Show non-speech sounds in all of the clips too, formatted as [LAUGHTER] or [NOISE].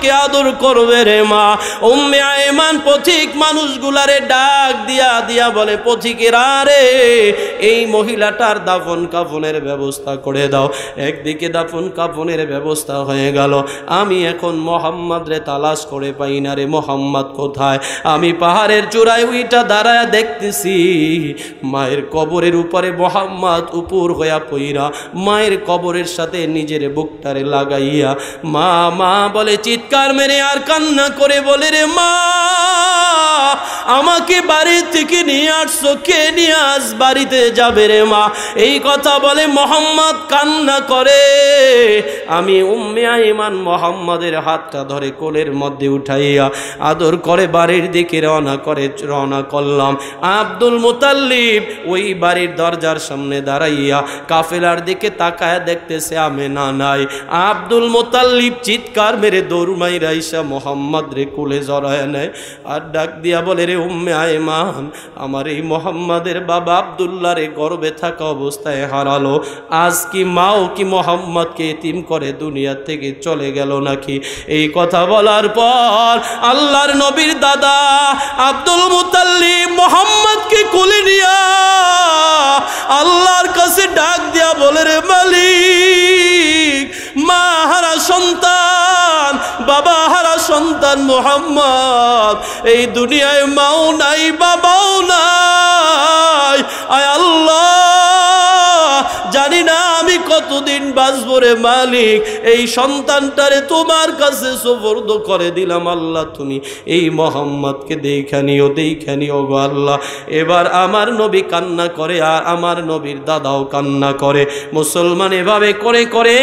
তোমাকে আদর করবে রে মা উম্মে আয়মান পথিক মানুষগুলারে ডাক দিয়া দিয়া বলে পথিকের রে এই মহিলাটার দাফন কাফনের ব্যবস্থা করে দাও একদিকে দাফন কাফনের ব্যবস্থা হয়ে গেল আমি এখন মোহাম্মদ রে তালাশ করে পাই না রে মোহাম্মদ কোথায় আমি পাহাড়ের চূড়ায় উইটা দাঁড়ায় দেখতেছি মায়ের কবরের উপরে মোহাম্মদ উপর হইয়া পইরা মায়ের কবরের সাথে নিজের বুকটারে লাগাইয়া মা মা বলে চিৎকার মেরে আর কান্না করে বলে রে মা আমাকে বাড়ি থেকে নিয়ে আসছো কে নিয়ে আস বাড়িতে যাবে রে মা এই কথা বলে মোহাম্মদ কান্না করে আমি উম্মে আইমান মোহাম্মদের হাতটা ধরে কোলের মধ্যে উঠাইয়া আদর করে বাড়ির দিকে রওনা করে রওনা করলাম আব্দুল মুতাল্লিব ওই বাড়ির দরজার সামনে দাঁড়াইয়া কাফেলার দিকে তাকায় দেখতেছে আমি না নাই আব্দুল মুতাল্লিব চিৎকার মেরে দৌড়মাই রাইসা মোহাম্মদ রে কোলে জড়ায় নেয় আর ডাক দিয়া বলে রে উম্মে আইমান আমার এই মোহাম্মদের বাবা আবদুল্লাহ একেবারে গর্বে থাকা অবস্থায় হারালো আজ কি মাও কি মোহাম্মদকে এতিম করে দুনিয়া থেকে চলে গেল নাকি এই কথা বলার পর আল্লাহর নবীর দাদা আব্দুল মুতাল্লি মোহাম্মদকে কুলে নিয়া আল্লাহর কাছে ডাক দিয়া বলে রে মালিক মা হারা সন্তান বাবা হারা সন্তান মোহাম্মদ এই দুনিয়ায় মাও নাই বাবাও নাই আয় আল্লাহ জানি না কতদিন বাঁচব মালিক এই সন্তানটারে তোমার কাছে সুপর্দ করে দিলাম আল্লাহ তুমি এই মোহাম্মদকে দেখানি ও দেখানি ও গো আল্লাহ এবার আমার নবী কান্না করে আর আমার নবীর দাদাও কান্না করে মুসলমান এভাবে করে করে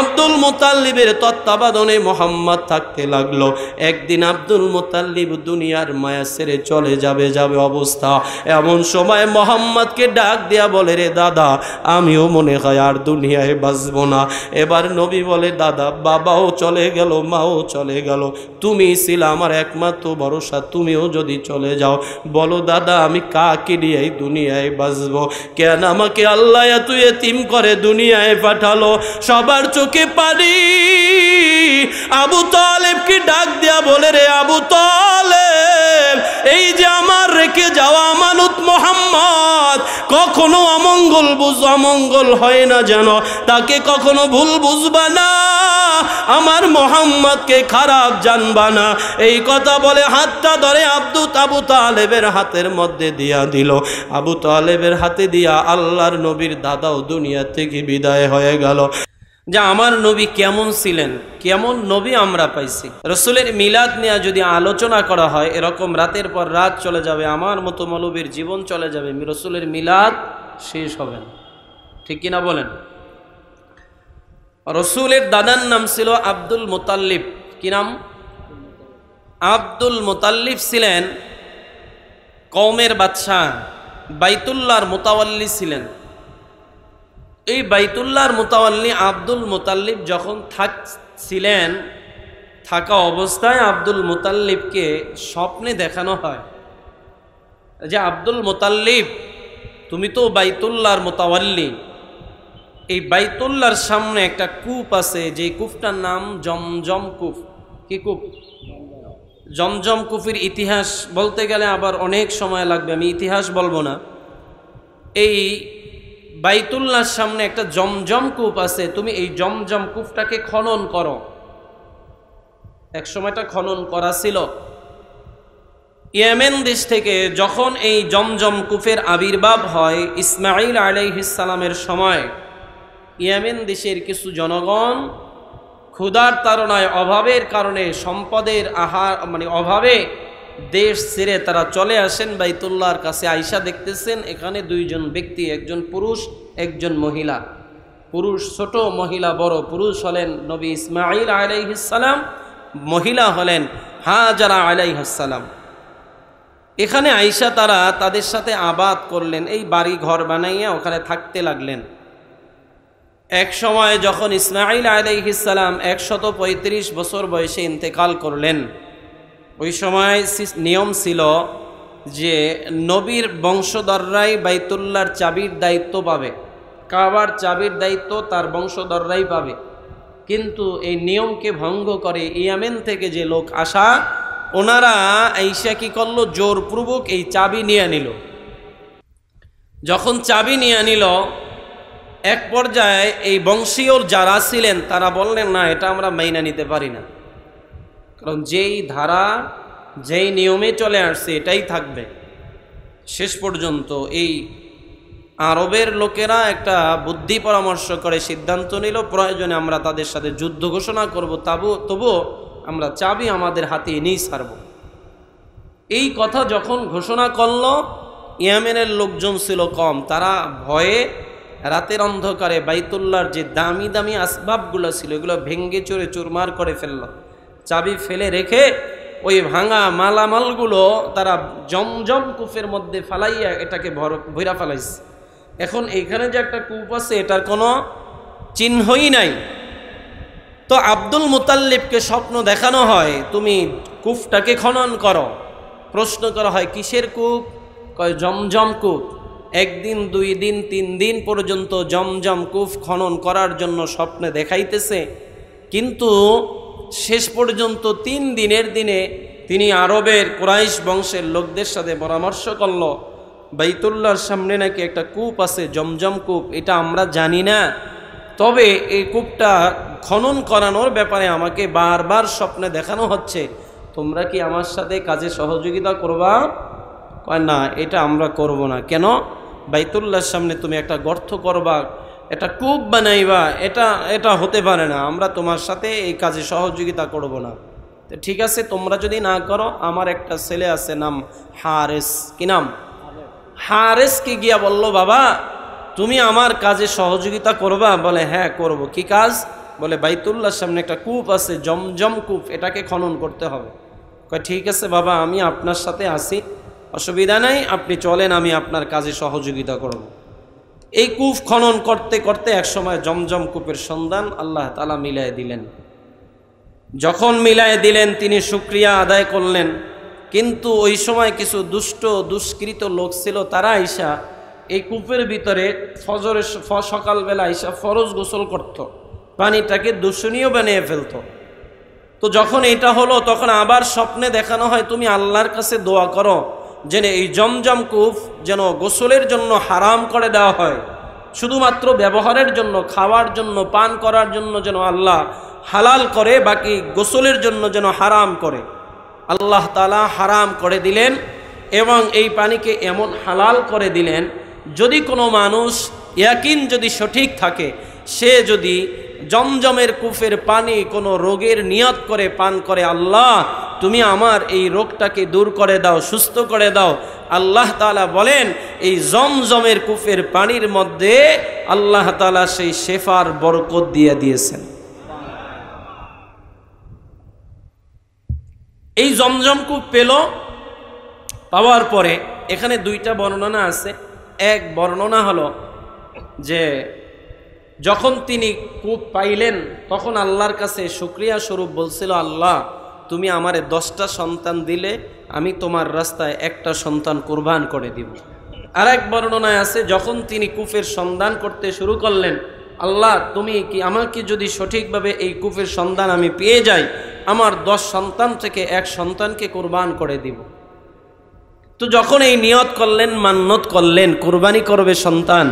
আব্দুল মোতাল্লিবের তত্ত্বাবধানে মোহাম্মদ থাকতে লাগলো একদিন আব্দুল মোতাল্লিব দুনিয়ার মায়া সেরে চলে যাবে যাবে অবস্থা এমন সময় মোহাম্মদকে ডাক দেয়া বলে রে দাদা আমিও মনে হয় আর দুনিয়ায় বাঁচব না এবার নবী বলে দাদা বাবাও চলে গেল মাও চলে গেল তুমি ছিল আমার একমাত্র ভরসা তুমিও যদি চলে যাও বলো দাদা আমি কাকে নিয়ে দুনিয়ায় বাঁচব কেন আমাকে আল্লাহ এত এতিম করে দুনিয়ায় পাঠালো সবার চোখে পানি আবু কি ডাক দিয়া বলে রে আবু তলে এই যে আমার রেখে যাওয়া মানুত মোহাম্মদ কখনো অমঙ্গল বুঝ অমঙ্গল হয় না যেন তাকে কখনো ভুল বুঝবা না আমার মোহাম্মদকে খারাপ জানবা না এই কথা বলে হাতটা ধরে আব্দুত আবু তালেবের হাতের মধ্যে দিয়া দিল আবু তালেবের হাতে দিয়া আল্লাহর নবীর দাদাও দুনিয়া থেকে বিদায় হয়ে গেল যে আমার নবী কেমন ছিলেন কেমন নবী আমরা পাইছি রসুলের মিলাদ নিয়ে যদি আলোচনা করা হয় এরকম রাতের পর রাত চলে যাবে আমার মতো মলবীর জীবন চলে যাবে রসুলের মিলাদ শেষ হবে না ঠিক কিনা বলেন রসুলের দাদার নাম ছিল আব্দুল মোতাল্লিব কি নাম আব্দুল মোতাল্লিব ছিলেন কৌমের বাদশাহ বাইতুল্লার মোতাওয়াল্লি ছিলেন এই বাইতুল্লাহর মোতাবাল্লি আব্দুল মোতাল্লিব যখন থাকছিলেন থাকা অবস্থায় আব্দুল মোতাল্লিবকে স্বপ্নে দেখানো হয় যে আব্দুল মোতাল্লিব তুমি তো বাইতুল্লাহর মোতাবাল্লি এই বাইতুল্লার সামনে একটা কূপ আছে যে কূপটার নাম জমজম কূপ কি কূপ জমজম কূপের ইতিহাস বলতে গেলে আবার অনেক সময় লাগবে আমি ইতিহাস বলবো না এই বাইতুল্লার সামনে একটা জমজম কূপ আছে তুমি এই জমজম কূপটাকে খনন করো এক সময়টা খনন করা ছিল ইয়েমেন দেশ থেকে যখন এই জমজম কূপের আবির্ভাব হয় ইসমাইল আলাইহিসালামের সময় ইয়েমেন দেশের কিছু জনগণ ক্ষুধার তারণায় অভাবের কারণে সম্পদের আহার মানে অভাবে দেশ ছেড়ে তারা চলে আসেন বাইতুল্লাহর কাছে আয়সা দেখতেছেন এখানে দুইজন ব্যক্তি একজন পুরুষ একজন মহিলা পুরুষ ছোট মহিলা বড় পুরুষ হলেন নবী ইসমাইল আলাইহিসালাম মহিলা হলেন হাজারা আলাইহাসালাম এখানে আয়সা তারা তাদের সাথে আবাদ করলেন এই বাড়ি ঘর বানাইয়া ওখানে থাকতে লাগলেন এক সময় যখন ইসমাইল আলাইহিসালাম একশত পঁয়ত্রিশ বছর বয়সে ইন্তেকাল করলেন ওই সময় নিয়ম ছিল যে নবীর বংশধররাই বাইতুল্লার চাবির দায়িত্ব পাবে কাবার চাবির দায়িত্ব তার বংশধররাই পাবে কিন্তু এই নিয়মকে ভঙ্গ করে ইয়ামেন থেকে যে লোক আসা ওনারা এইসা কি করলো জোরপূর্বক এই চাবি নিয়ে আনিল যখন চাবি নিয়ে আনিল এক পর্যায়ে এই বংশীয় যারা ছিলেন তারা বললেন না এটা আমরা মাইনা নিতে পারি না কারণ যেই ধারা যেই নিয়মে চলে আসছে এটাই থাকবে শেষ পর্যন্ত এই আরবের লোকেরা একটা বুদ্ধি পরামর্শ করে সিদ্ধান্ত নিল প্রয়োজনে আমরা তাদের সাথে যুদ্ধ ঘোষণা করব তাবু তবুও আমরা চাবি আমাদের হাতে এনেই সারব এই কথা যখন ঘোষণা করল ইয়ামেনের লোকজন ছিল কম তারা ভয়ে রাতের অন্ধকারে বাইতুল্লার যে দামি দামি আসবাবগুলো ছিল এগুলো ভেঙ্গে চড়ে চুরমার করে ফেললো চাবি ফেলে রেখে ওই ভাঙা মালামালগুলো তারা জমজম কূপের মধ্যে ফালাইয়া এটাকে ভর ভৈরা ফালাইছে এখন এইখানে যে একটা কূপ আছে এটার কোনো চিহ্নই নাই তো আব্দুল মুতাল্লিবকে স্বপ্ন দেখানো হয় তুমি কূপটাকে খনন করো প্রশ্ন করা হয় কিসের কূপ কয় জমজম কূপ একদিন দুই দিন তিন দিন পর্যন্ত জমজম কূপ খনন করার জন্য স্বপ্নে দেখাইতেছে কিন্তু শেষ পর্যন্ত তিন দিনের দিনে তিনি আরবের কোরাইশ বংশের লোকদের সাথে পরামর্শ করল বাইতুল্লার সামনে নাকি একটা কূপ আছে জমজম কূপ এটা আমরা জানি না তবে এই কূপটা খনন করানোর ব্যাপারে আমাকে বারবার স্বপ্নে দেখানো হচ্ছে তোমরা কি আমার সাথে কাজে সহযোগিতা করবা কয় না এটা আমরা করব না কেন বাইতুল্লার সামনে তুমি একটা গর্ত করবা এটা কূপ বানাইবা এটা এটা হতে পারে না আমরা তোমার সাথে এই কাজে সহযোগিতা করব না তো ঠিক আছে তোমরা যদি না করো আমার একটা ছেলে আছে নাম হারেস কি নাম হারেসকে গিয়া বলল বাবা তুমি আমার কাজে সহযোগিতা করবা বলে হ্যাঁ করব কি কাজ বলে বাইতুল্লার সামনে একটা কূপ আছে জমজম কূপ এটাকে খনন করতে হবে কয় ঠিক আছে বাবা আমি আপনার সাথে আসি অসুবিধা নাই আপনি চলেন আমি আপনার কাজে সহযোগিতা করবো এই কূপ খনন করতে করতে একসময় জমজম কূপের সন্ধান আল্লাহ তালা মিলায় দিলেন যখন মিলায় দিলেন তিনি সুক্রিয়া আদায় করলেন কিন্তু ওই সময় কিছু দুষ্ট দুষ্কৃত লোক ছিল তারা আইসা এই কূপের ভিতরে ফজরে সকালবেলা আইসা ফরজ গোসল করত। পানিটাকে দূষণীয় বানিয়ে ফেলত তো যখন এটা হলো তখন আবার স্বপ্নে দেখানো হয় তুমি আল্লাহর কাছে দোয়া করো যেন এই জমজম কূপ যেন গোসলের জন্য হারাম করে দেওয়া হয় শুধুমাত্র ব্যবহারের জন্য খাওয়ার জন্য পান করার জন্য যেন আল্লাহ হালাল করে বাকি গোসলের জন্য যেন হারাম করে আল্লাহ তালা হারাম করে দিলেন এবং এই পানিকে এমন হালাল করে দিলেন যদি কোনো মানুষ ইয়াকিন যদি সঠিক থাকে সে যদি জমজমের কুফের পানি কোনো রোগের নিয়ত করে পান করে আল্লাহ তুমি আমার এই রোগটাকে দূর করে দাও সুস্থ করে দাও আল্লাহ তালা বলেন এই জমজমের কুফের পানির মধ্যে আল্লাহ তালা সেই শেফার বরকত দিয়ে দিয়েছেন এই জমজম কূপ পেল পাওয়ার পরে এখানে দুইটা বর্ণনা আছে এক বর্ণনা হলো যে যখন তিনি কূপ পাইলেন তখন আল্লাহর কাছে সুক্রিয়া স্বরূপ বলছিল আল্লাহ তুমি আমারে দশটা সন্তান দিলে আমি তোমার রাস্তায় একটা সন্তান কোরবান করে দিব আর এক বর্ণনায় আছে যখন তিনি কূপের সন্ধান করতে শুরু করলেন আল্লাহ তুমি কি আমাকে যদি সঠিকভাবে এই কূপের সন্ধান আমি পেয়ে যাই আমার দশ সন্তান থেকে এক সন্তানকে কোরবান করে দিব তো যখন এই নিয়ত করলেন মান্যত করলেন কোরবানি করবে সন্তান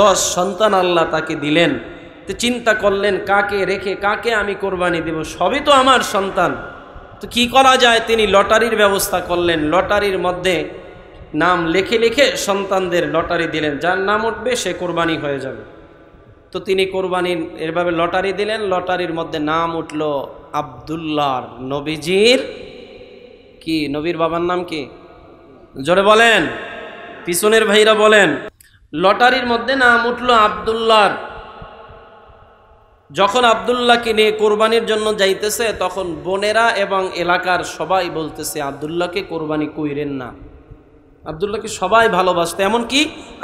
দশ সন্তান আল্লাহ তাকে দিলেন তো চিন্তা করলেন কাকে রেখে কাকে আমি কোরবানি দেব সবই তো আমার সন্তান তো কি করা যায় তিনি লটারির ব্যবস্থা করলেন লটারির মধ্যে নাম লেখে লেখে সন্তানদের লটারি দিলেন যার নাম উঠবে সে কোরবানি হয়ে যাবে তো তিনি কোরবানির এভাবে লটারি দিলেন লটারির মধ্যে নাম উঠল আবদুল্লার নবীজির কি নবীর বাবার নাম কি জোরে বলেন পিছনের ভাইরা বলেন লটারির মধ্যে নাম উঠল আবদুল্লার যখন আবদুল্লাহকে নিয়ে কোরবানির জন্য যাইতেছে তখন বোনেরা এবং এলাকার সবাই বলতেছে আবদুল্লাহকে কোরবানি কইরেন না আবদুল্লাহকে সবাই ভালোবাসত এমনকি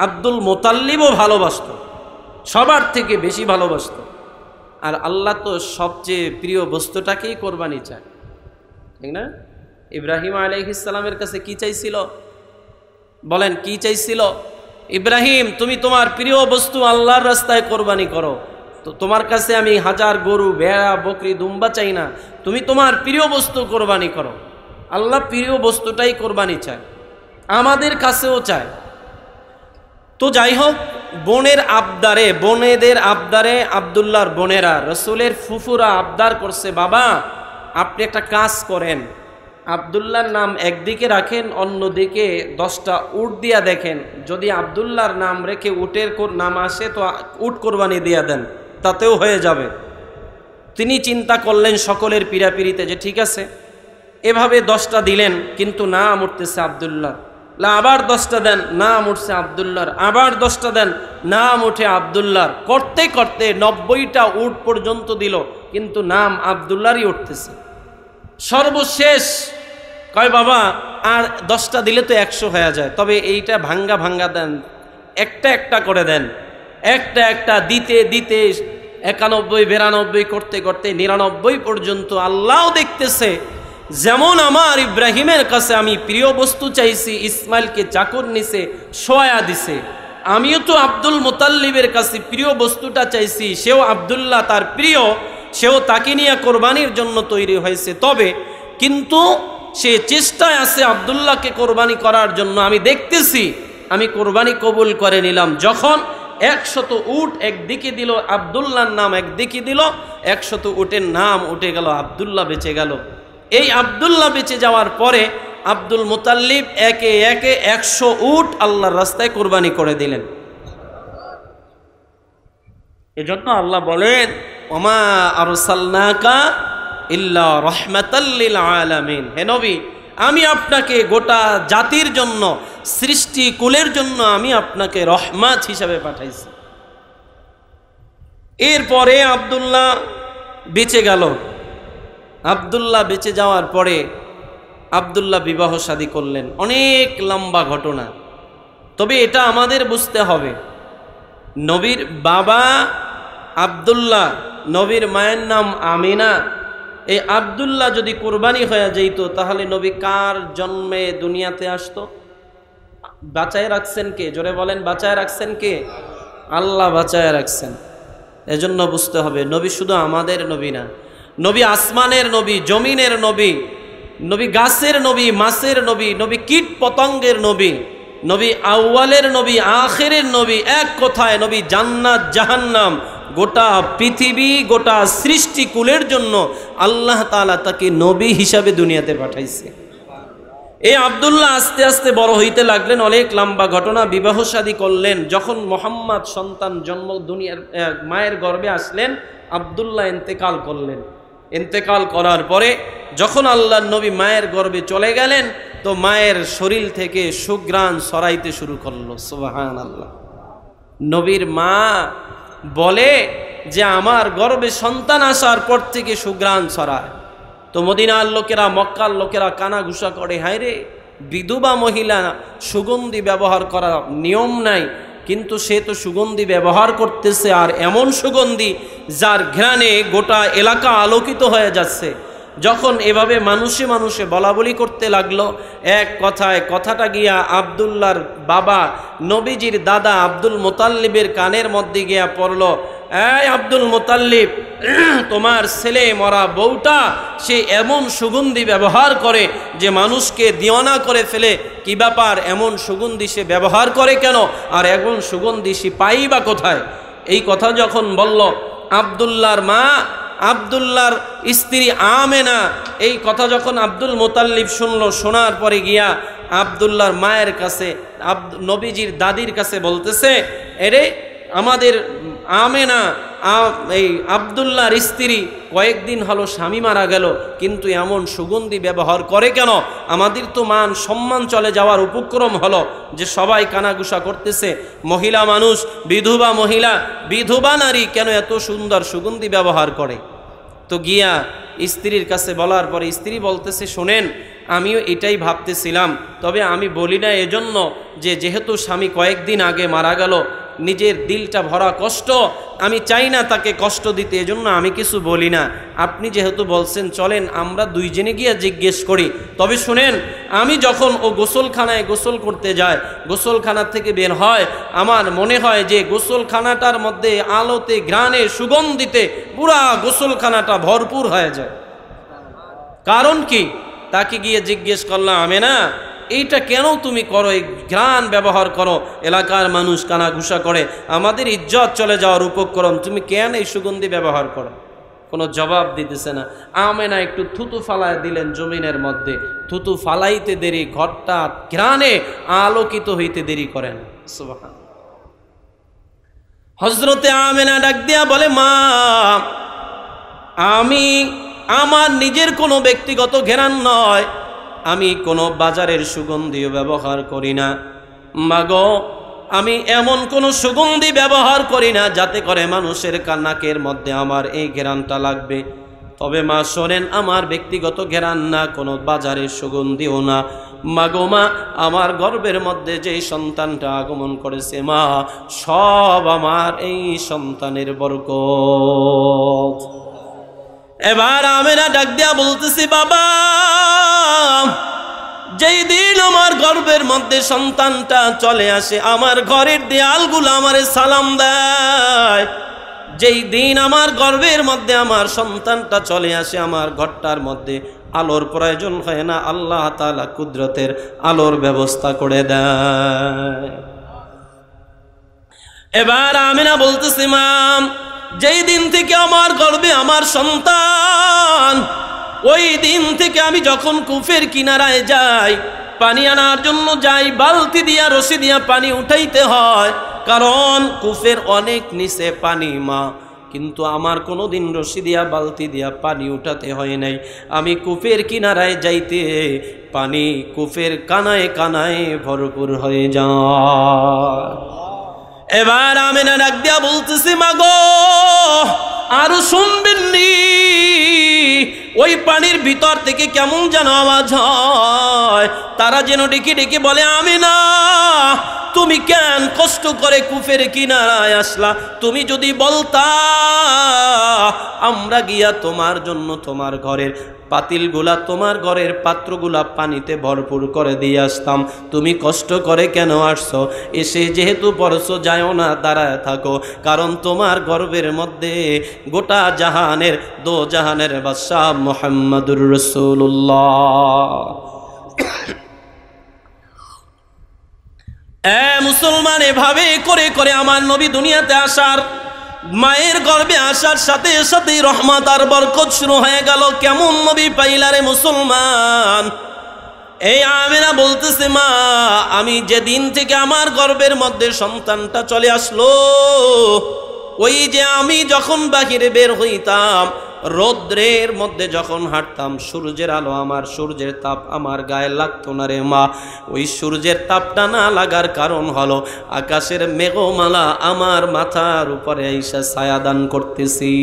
আব্দুল মোতাল্লিবও ভালোবাসত সবার থেকে বেশি ভালোবাসত আর আল্লাহ তো সবচেয়ে প্রিয় বস্তুটাকেই কোরবানি চায় ঠিক না ইব্রাহিম আলহ ইসলামের কাছে কি চাইছিল বলেন কি চাইছিল ইব্রাহিম তুমি তোমার প্রিয় বস্তু আল্লাহর রাস্তায় কোরবানি করো তো তোমার কাছে আমি হাজার গরু ভেড়া বকরি দুম্বা চাই না তুমি তোমার প্রিয় বস্তু কোরবানি করো আল্লাহ প্রিয় বস্তুটাই কোরবানি চায় আমাদের কাছেও চায় তো যাই হোক বোনের আবদারে বোনেদের আবদারে আবদুল্লাহর বোনেরা রসুলের ফুফুরা আবদার করছে বাবা আপনি একটা কাজ করেন আবদুল্লার নাম একদিকে রাখেন অন্যদিকে দশটা উট দিয়া দেখেন যদি আবদুল্লার নাম রেখে উটের নাম আসে তো উট কোরবানি দিয়া দেন তাতেও হয়ে যাবে তিনি চিন্তা করলেন সকলের পীড়াপিড়িতে যে ঠিক আছে এভাবে দশটা দিলেন কিন্তু না মরতেছে আবদুল্লার লা আবার দশটা দেন না উঠছে আবদুল্লার আবার দশটা দেন নাম উঠে আবদুল্লার করতে করতে নব্বইটা উট পর্যন্ত দিল কিন্তু নাম আবদুল্লারই উঠতেছে সর্বশেষ কয় বাবা আর দশটা দিলে তো একশো হয়ে যায় তবে এইটা ভাঙ্গা ভাঙ্গা দেন একটা একটা করে দেন একটা একটা দিতে দিতে একানব্বই বিরানব্বই করতে করতে নিরানব্বই পর্যন্ত আল্লাহ দেখতেছে যেমন আমার ইব্রাহিমের কাছে আমি প্রিয় বস্তু চাইছি ইসমাইলকে চাকর নিছে সোয়া দিছে আমিও তো আব্দুল মোতাল্লিবের কাছে প্রিয় বস্তুটা চাইছি সেও আবদুল্লাহ তার প্রিয় সেও তাকে নিয়ে কোরবানির জন্য তৈরি হয়েছে তবে কিন্তু সে চেষ্টায় আছে আবদুল্লাহকে কোরবানি করার জন্য আমি দেখতেছি আমি কোরবানি কবুল করে নিলাম যখন একশত উট একদিকে দিল আবদুল্লার নাম একদিকে দিল একশত উটের নাম উঠে গেল আবদুল্লাহ বেঁচে গেল এই আবদুল্লাহ বেঁচে যাওয়ার পরে আব্দুল মুতাল্লিব একে একে একশো উট আল্লাহর রাস্তায় কোরবানি করে দিলেন এজন্য আল্লাহ বলেন ওমা আরসালনাকা ইল্লা রহমাতাল্লিল আলামিন হে নবী আমি আপনাকে গোটা জাতির জন্য সৃষ্টি কুলের জন্য আমি আপনাকে রহমাত হিসাবে পাঠাইছি এরপরে আবদুল্লাহ বেঁচে গেল আবদুল্লাহ বেঁচে যাওয়ার পরে আবদুল্লাহ বিবাহ শাদী করলেন অনেক লম্বা ঘটনা তবে এটা আমাদের বুঝতে হবে নবীর বাবা আবদুল্লাহ নবীর মায়ের নাম আমিনা এই আবদুল্লাহ যদি কোরবানি হয়ে যেত তাহলে নবী কার জন্মে দুনিয়াতে আসতো বাঁচায় রাখছেন কে জোরে বলেন বাঁচায় রাখছেন কে আল্লাহ বাঁচায় রাখছেন এজন্য বুঝতে হবে নবী শুধু আমাদের নবী না নবী আসমানের নবী জমিনের নবী নবী গাছের নবী মাছের নবী নবী কীট পতঙ্গের নবী নবী আউ্বালের নবী আখেরের নবী এক কথায় নবী জান্নাত জাহান্নাম গোটা পৃথিবী গোটা কুলের জন্য আল্লাহ তালা তাকে নবী হিসাবে দুনিয়াতে পাঠাইছে এই আবদুল্লাহ আস্তে আস্তে বড় হইতে লাগলেন অনেক লম্বা ঘটনা বিবাহ সাদী করলেন যখন মোহাম্মদ সন্তান জন্ম দুনিয়ার মায়ের গর্বে আসলেন আবদুল্লাহ এন্তেকাল করলেন এন্তেকাল করার পরে যখন আল্লাহ নবী মায়ের গর্বে চলে গেলেন তো মায়ের শরীর থেকে সুগ্রাণ সরাইতে শুরু করলো সোবাহান আল্লাহ নবীর মা বলে যে আমার গর্বে সন্তান আসার পর থেকে সুগ্রাণ ছড়ায় তো মদিনার লোকেরা মক্কার লোকেরা ঘুষা করে হায় রে বিধবা মহিলা সুগন্ধি ব্যবহার করার নিয়ম নাই কিন্তু সে তো সুগন্ধি ব্যবহার করতেছে আর এমন সুগন্ধি যার ঘ্রাণে গোটা এলাকা আলোকিত হয়ে যাচ্ছে যখন এভাবে মানুষে মানুষে বলাবলি করতে লাগলো এক কথায় কথাটা গিয়া আবদুল্লার বাবা নবীজির দাদা আব্দুল মোতাল্লিবের কানের মধ্যে গিয়া পড়ল এই আব্দুল মোতাল্লিব [CLEARS THROAT] তোমার ছেলে মরা বউটা সে এমন সুগন্ধি ব্যবহার করে যে মানুষকে দিওনা করে ফেলে কি ব্যাপার এমন সুগন্ধি সে ব্যবহার করে কেন আর এমন সুগন্ধি সে পাই বা কোথায় এই কথা যখন বলল আবদুল্লার মা আবদুল্লার স্ত্রী আমেনা এই কথা যখন আব্দুল মোতাল্লিব শুনল শোনার পরে গিয়া আবদুল্লার মায়ের কাছে আব নবীজির দাদির কাছে বলতেছে এরে আমাদের আমেনা এই আবদুল্লাহর স্ত্রী কয়েকদিন হলো স্বামী মারা গেল কিন্তু এমন সুগন্ধি ব্যবহার করে কেন আমাদের তো মান সম্মান চলে যাওয়ার উপক্রম হলো যে সবাই কানাগুসা করতেছে মহিলা মানুষ বিধবা মহিলা বিধবা নারী কেন এত সুন্দর সুগন্ধি ব্যবহার করে তো গিয়া স্ত্রীর কাছে বলার পরে স্ত্রী বলতেছে শোনেন আমিও এটাই ভাবতেছিলাম তবে আমি বলি না এজন্য যে যেহেতু স্বামী কয়েকদিন আগে মারা গেল নিজের দিলটা ভরা কষ্ট আমি চাই না তাকে কষ্ট দিতে এজন্য আমি কিছু বলি না আপনি যেহেতু বলছেন চলেন আমরা দুইজনে গিয়ে জিজ্ঞেস করি তবে শুনেন আমি যখন ও গোসলখানায় গোসল করতে যায় গোসলখানা থেকে বের হয় আমার মনে হয় যে গোসলখানাটার মধ্যে আলোতে গ্রানে সুগন্ধিতে পুরা গোসলখানাটা ভরপুর হয়ে যায় কারণ কি তাকে গিয়ে জিজ্ঞেস করলাম আমি না এইটা কেন তুমি করো এই ঘ্রাণ ব্যবহার করো এলাকার মানুষ ঘুষা করে আমাদের ইজ্জত চলে যাওয়ার উপক্রম তুমি কেন এই সুগন্ধি ব্যবহার করো কোনো জবাব দিতেছে না আমেনা একটু থুতু ফালায় দিলেন জমিনের মধ্যে থুতু ফালাইতে দেরি ঘরটা ঘ্রাণে আলোকিত হইতে দেরি করেন হজরতে আমেনা ডাক দিয়া বলে মা আমি আমার নিজের কোনো ব্যক্তিগত ঘেরান নয় আমি কোনো বাজারের সুগন্ধিও ব্যবহার করি না মাগ আমি এমন কোনো সুগন্ধি ব্যবহার করি না যাতে করে মানুষের কান্নাকের মধ্যে আমার এই ঘেরানটা লাগবে তবে মা শোনেন আমার ব্যক্তিগত ঘেরান না কোনো বাজারের সুগন্ধিও না মাগো মা আমার গর্বের মধ্যে যেই সন্তানটা আগমন করেছে মা সব আমার এই সন্তানের বর্গ এবার আমেরা ডাক দিয়া বলতেছি বাবা যেই দিন আমার গর্বের মধ্যে সন্তানটা চলে আসে আমার ঘরের দেয়ালগুলো আমারে সালাম দেয় যেই দিন আমার গর্বের মধ্যে আমার সন্তানটা চলে আসে আমার ঘরটার মধ্যে আলোর প্রয়োজন হয় না আল্লাহ তালা কুদরতের আলোর ব্যবস্থা করে দেয় এবার আমি না বলতেছি মাম যেই দিন থেকে আমার গর্বে আমার সন্তান ওই দিন থেকে আমি যখন কুফের কিনারায় যাই পানি আনার জন্য যাই বালতি দিয়া রশি দিয়া পানি উঠাইতে হয় কারণ কুফের অনেক নিচে পানি মা কিন্তু আমার কোনো দিন রশি দিয়া বালতি দিয়া পানি উঠাতে হয় নাই আমি কূপের কিনারায় যাইতে পানি কুফের কানায় কানায় ভরপুর হয়ে যায় এবার আমি না ডাক দিয়া বলতেছি মাগো আরো নি ওই পানির ভিতর থেকে কেমন যেন আওয়াজ হয় তারা যেন ডেকে ডেকে বলে আমি না তুমি কেন কষ্ট করে কুফের কিনারায় আসলা তুমি যদি বলতা আমরা গিয়া তোমার জন্য তোমার ঘরের পাতিলগুলা তোমার ঘরের পাত্রগুলা পানিতে ভরপুর করে দিয়ে আসতাম তুমি কষ্ট করে কেন আসছো এসে যেহেতু পরশো যায়ও না দাঁড়ায় থাকো কারণ তোমার গর্বের মধ্যে গোটা জাহানের দো জাহানের বাদশাহ মোহাম্মদুর রসুল্লাহ মুসলমান এভাবে করে করে আমার নবী দুনিয়াতে আসার মায়ের গর্বে আসার সাথে সাথে রহমত আর বরকত শুরু হয়ে গেল কেমন নবী পাইলারে মুসলমান এই আমেরা বলতেছে মা আমি যেদিন থেকে আমার গর্বের মধ্যে সন্তানটা চলে আসলো ওই যে আমি যখন বাহিরে বের হইতাম রৌদ্রের মধ্যে যখন হাঁটতাম সূর্যের আলো আমার সূর্যের তাপ আমার গায়ে লাগতো না রে মা ওই সূর্যের তাপটা না লাগার কারণ হলো আকাশের মেঘমালা আমার মাথার উপরে এসে ছায়াদান করতেছি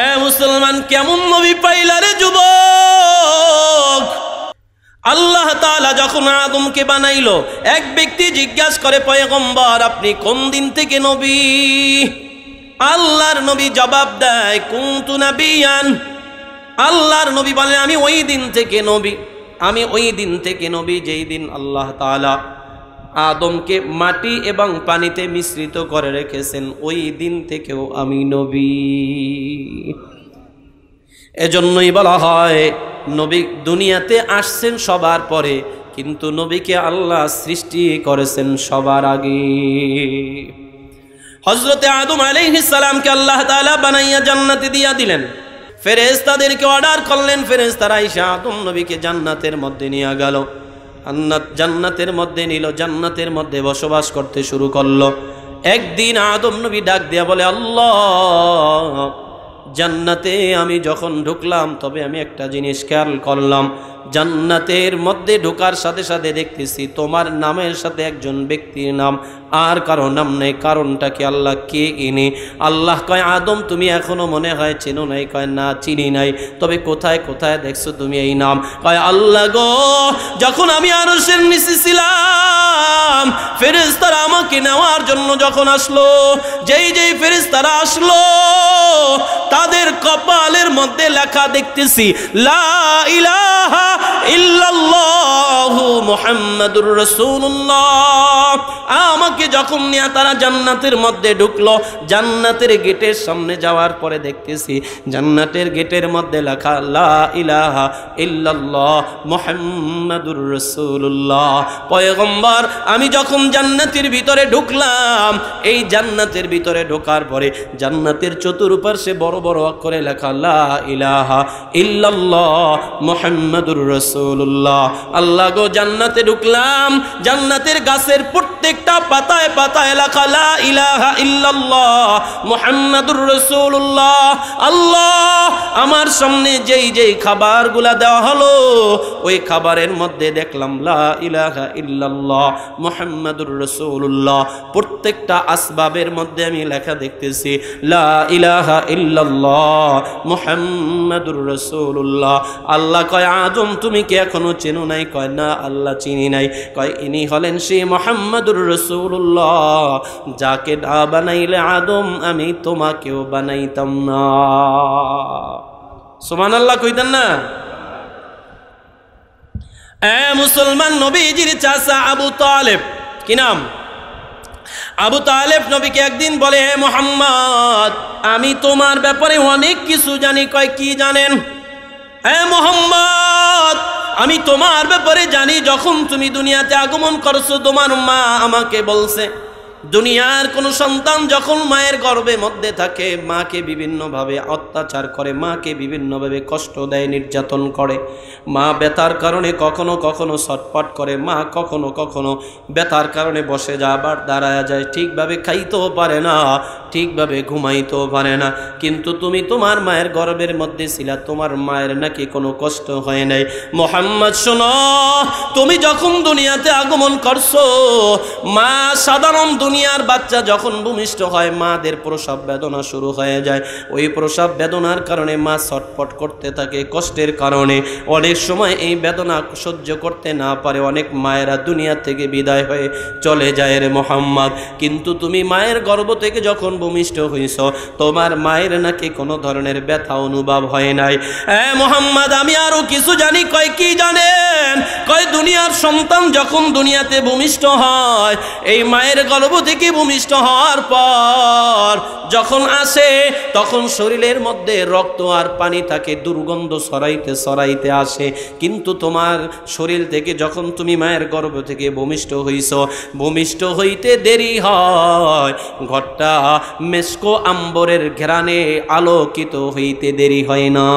এ মুসলমান কেমন নবী পাইলা রে যুব আল্লাহ তালা যখন আদমকে বানাইল এক ব্যক্তি জিজ্ঞাসা করে পয়গম্বর আপনি কোন দিন থেকে নবী আল্লাহর নবী জবাব দেয় কুন্তু নাবিয়ান আল্লাহর নবী বলে আমি ওই দিন থেকে নবী আমি ওই দিন থেকে নবী যেই দিন আল্লাহ তালা আদমকে মাটি এবং পানিতে মিশ্রিত করে রেখেছেন ওই দিন থেকেও আমি নবী এজন্যই বলা হয় নবী দুনিয়াতে আসছেন সবার পরে কিন্তু নবীকে আল্লাহ সৃষ্টি করেছেন সবার আগে হজরতে আদম আলাইহিসালামকে আল্লাহ তালা বানাইয়া জান্নাতে দিয়া দিলেন ফেরেজ তাদেরকে অর্ডার করলেন ফেরেজ তারা ঈশা আদম নবীকে জান্নাতের মধ্যে নিয়ে গেল আন্নাত জান্নাতের মধ্যে নিল জান্নাতের মধ্যে বসবাস করতে শুরু করলো একদিন আদম নবী ডাক দিয়া বলে আল্লাহ জান্নাতে আমি যখন ঢুকলাম তবে আমি একটা জিনিস খেয়াল করলাম জান্নাতের মধ্যে ঢোকার সাথে সাথে দেখতেছি তোমার নামের সাথে একজন ব্যক্তির নাম আর কারো নাম নেই কারণটা কি আল্লাহ কে এনে আল্লাহ কয় আদম তুমি এখনো মনে হয় চেনো নাই কয় না চিনি নাই তবে কোথায় কোথায় দেখছো তুমি এই নাম কয় আল্লাহ গো যখন আমি আরসের নিচে ছিলাম ফেরিস্তারা আমাকে নেওয়ার জন্য যখন আসলো যেই যেই ফেরেস্তারা আসলো তাদের কপালের মধ্যে লেখা দেখতেছি লা ইলাহা আমাকে যখন নিয়ে তারা জান্নাতের মধ্যে ঢুকলো জান্নাতের গেটের সামনে যাওয়ার পরে দেখতেছি জান্নাতের গেটের মধ্যে লেখা লা ইলাহা ইল্লাল্লাহ মুহাম্মাদুর পয়গম্বর আমি যখন জান্নাতের ভিতরে ঢুকলাম এই জান্নাতের ভিতরে ঢোকার পরে জান্নাতের চতুর্পার্শ্বে বড় বড় অক্ষরে লেখা লা ইলাহা ইল্লাল্লাহ মুহাম্মাদুর রসুল্লাহ আল্লাহ গো জান্নাতে ঢুকলাম জান্নাতের গাছের প্রত্যেকটা পাতায় পাতায় লাখালা ইলাহা ইল্লাল্লাহ মোহাম্মদুর রসুল্লাহ আল্লাহ আমার সামনে যেই যেই খাবারগুলা দেওয়া হলো ওই খাবারের মধ্যে দেখলাম লা ইলাহা ইল্লাল্লাহ মোহাম্মদুর রসুল্লাহ প্রত্যেকটা আসবাবের মধ্যে আমি লেখা দেখতেছি লা ইলাহা ইল্লাল্লাহ মোহাম্মদুর রসুল্লাহ আল্লাহ কয় আদম তুমি কি এখনো চেনো নাই কয় না আল্লাহ চিনি নাই কয় ইনি হলেন সে মোহাম্মদুর রসুল্লাহ যাকে না বানাইলে আদম আমি তোমাকেও বানাইতাম না সোমান আল্লাহ কইতেন না মুসলমান নবীজির চাষা আবু তালেব কি নাম আবু তালেব নবীকে একদিন বলে হে মোহাম্মদ আমি তোমার ব্যাপারে অনেক কিছু জানি কয় কি জানেন হে মোহাম্মদ আমি তোমার ব্যাপারে জানি যখন তুমি দুনিয়াতে আগমন করছো তোমার মা আমাকে বলছে দুনিয়ার কোন সন্তান যখন মায়ের গর্বে মধ্যে থাকে মাকে বিভিন্নভাবে অত্যাচার করে মাকে বিভিন্নভাবে কষ্ট দেয় নির্যাতন করে মা ব্যথার কারণে কখনো কখনো ছটপট করে মা কখনো কখনো ব্যথার কারণে বসে যা আবার দাঁড়ায় যায় ঠিকভাবে খাইতেও পারে না ঠিকভাবে ঘুমাইতেও পারে না কিন্তু তুমি তোমার মায়ের গর্বের মধ্যে ছিলা তোমার মায়ের নাকি কোনো কষ্ট হয় নাই মোহাম্মদ শোনো তুমি যখন দুনিয়াতে আগমন করছো মা সাধারণ দুনিয়ার বাচ্চা যখন ভূমিষ্ঠ হয় মাদের প্রসব বেদনা শুরু হয়ে যায় ওই প্রসব বেদনার কারণে মা ছটফট করতে থাকে কষ্টের কারণে অনেক সময় এই বেদনা সহ্য করতে না পারে অনেক মায়েরা দুনিয়া থেকে বিদায় হয়ে চলে যায় রে মোহাম্মদ কিন্তু তুমি মায়ের গর্ব থেকে যখন ভূমিষ্ঠ হইছ তোমার মায়ের নাকি কোনো ধরনের ব্যথা অনুভব হয় নাই হ্যাঁ মোহাম্মদ আমি আরও কিছু জানি কয় কি জানেন কয় দুনিয়ার সন্তান যখন দুনিয়াতে ভূমিষ্ঠ হয় এই মায়ের গর্ব থেকে ভূমিষ্ঠ হওয়ার পর যখন আসে তখন শরীরের মধ্যে রক্ত আর পানি থাকে দুর্গন্ধ সরাইতে সরাইতে আসে কিন্তু তোমার শরীর থেকে যখন তুমি মায়ের গর্ব থেকে ভূমিষ্ঠ হইছ ভূমিষ্ঠ হইতে দেরি হয় ঘরটা মেস্কো আম্বরের ঘেরানে আলোকিত হইতে দেরি হয় না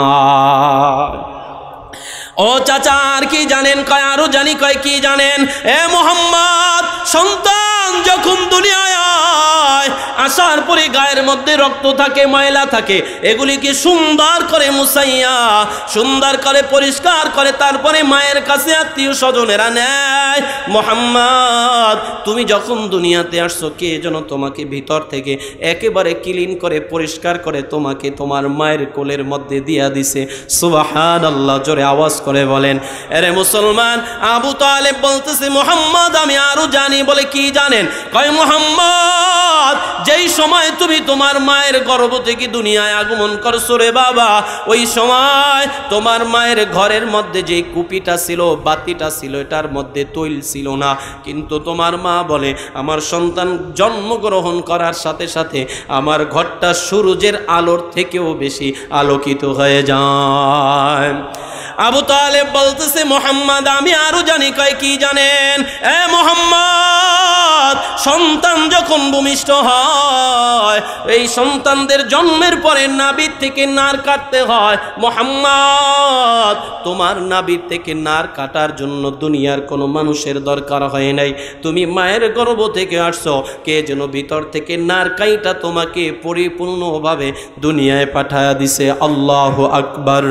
ও চাচা আর কি জানেন কয় আরো জানি কয় কি জানেন এ মোহাম্মদ সন্তান শয়তান যখন দুনিয়ায় আসার পরে গায়ের মধ্যে রক্ত থাকে ময়লা থাকে এগুলিকে সুন্দর করে মুসাইয়া সুন্দর করে পরিষ্কার করে তারপরে মায়ের কাছে আত্মীয় স্বজনেরা নেয় মোহাম্মদ তুমি যখন দুনিয়াতে আসছো কে যেন তোমাকে ভিতর থেকে একেবারে ক্লিন করে পরিষ্কার করে তোমাকে তোমার মায়ের কোলের মধ্যে দিয়া দিছে সুবাহান আল্লাহ জোরে আওয়াজ করে বলেন আরে মুসলমান আবু তালে বলতেছে মোহাম্মদ আমি আরো জানি বলে কি জানে বললেন কয় মোহাম্মদ যেই সময় তুমি তোমার মায়ের গর্ব থেকে দুনিয়ায় আগমন করছো রে বাবা ওই সময় তোমার মায়ের ঘরের মধ্যে যে কুপিটা ছিল বাতিটা ছিল এটার মধ্যে তৈল ছিল না কিন্তু তোমার মা বলে আমার সন্তান জন্মগ্রহণ করার সাথে সাথে আমার ঘরটা সূর্যের আলোর থেকেও বেশি আলোকিত হয়ে যায় আবু তালেব বলতেছে মোহাম্মদ আমি আরো জানি কয় কি জানেন এ মোহাম্মদ সন্তান যখন ভূমিষ্ঠ হয় এই সন্তানদের জন্মের পরে নাবির থেকে নার কাটতে হয় মোহাম্মদ তোমার নাবির থেকে নার কাটার জন্য দুনিয়ার কোনো মানুষের দরকার হয় নাই তুমি মায়ের গর্ব থেকে আসছো কে যেন ভিতর থেকে নার কাইটা তোমাকে পরিপূর্ণভাবে দুনিয়ায় পাঠায় দিছে আল্লাহ আকবর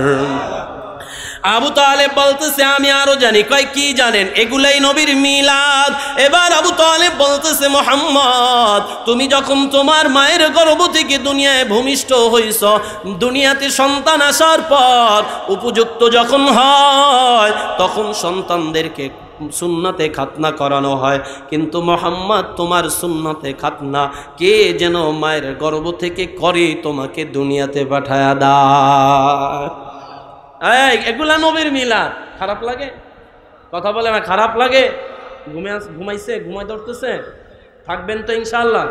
আবু তালেব বলতেছে আমি আরো জানি কয় কি জানেন এগুলাই নবীর মিলাদ এবার আবু তালেব বলতেছে মোহাম্মদ তুমি যখন তোমার মায়ের গর্ভ থেকে দুনিয়ায় ভূমিষ্ঠ হইছ দুনিয়াতে সন্তান আসার পর উপযুক্ত যখন হয় তখন সন্তানদেরকে সুন্নাতে খাতনা করানো হয় কিন্তু মোহাম্মদ তোমার সুন্নাতে খাতনা কে যেন মায়ের গর্ব থেকে করে তোমাকে দুনিয়াতে পাঠায় দা এগুলা নবীর মিলাদ খারাপ লাগে কথা বলে না খারাপ লাগে ঘুমে ঘুমাইছে ঘুমাই ধরতেছে থাকবেন তো ইনশাল্লাহ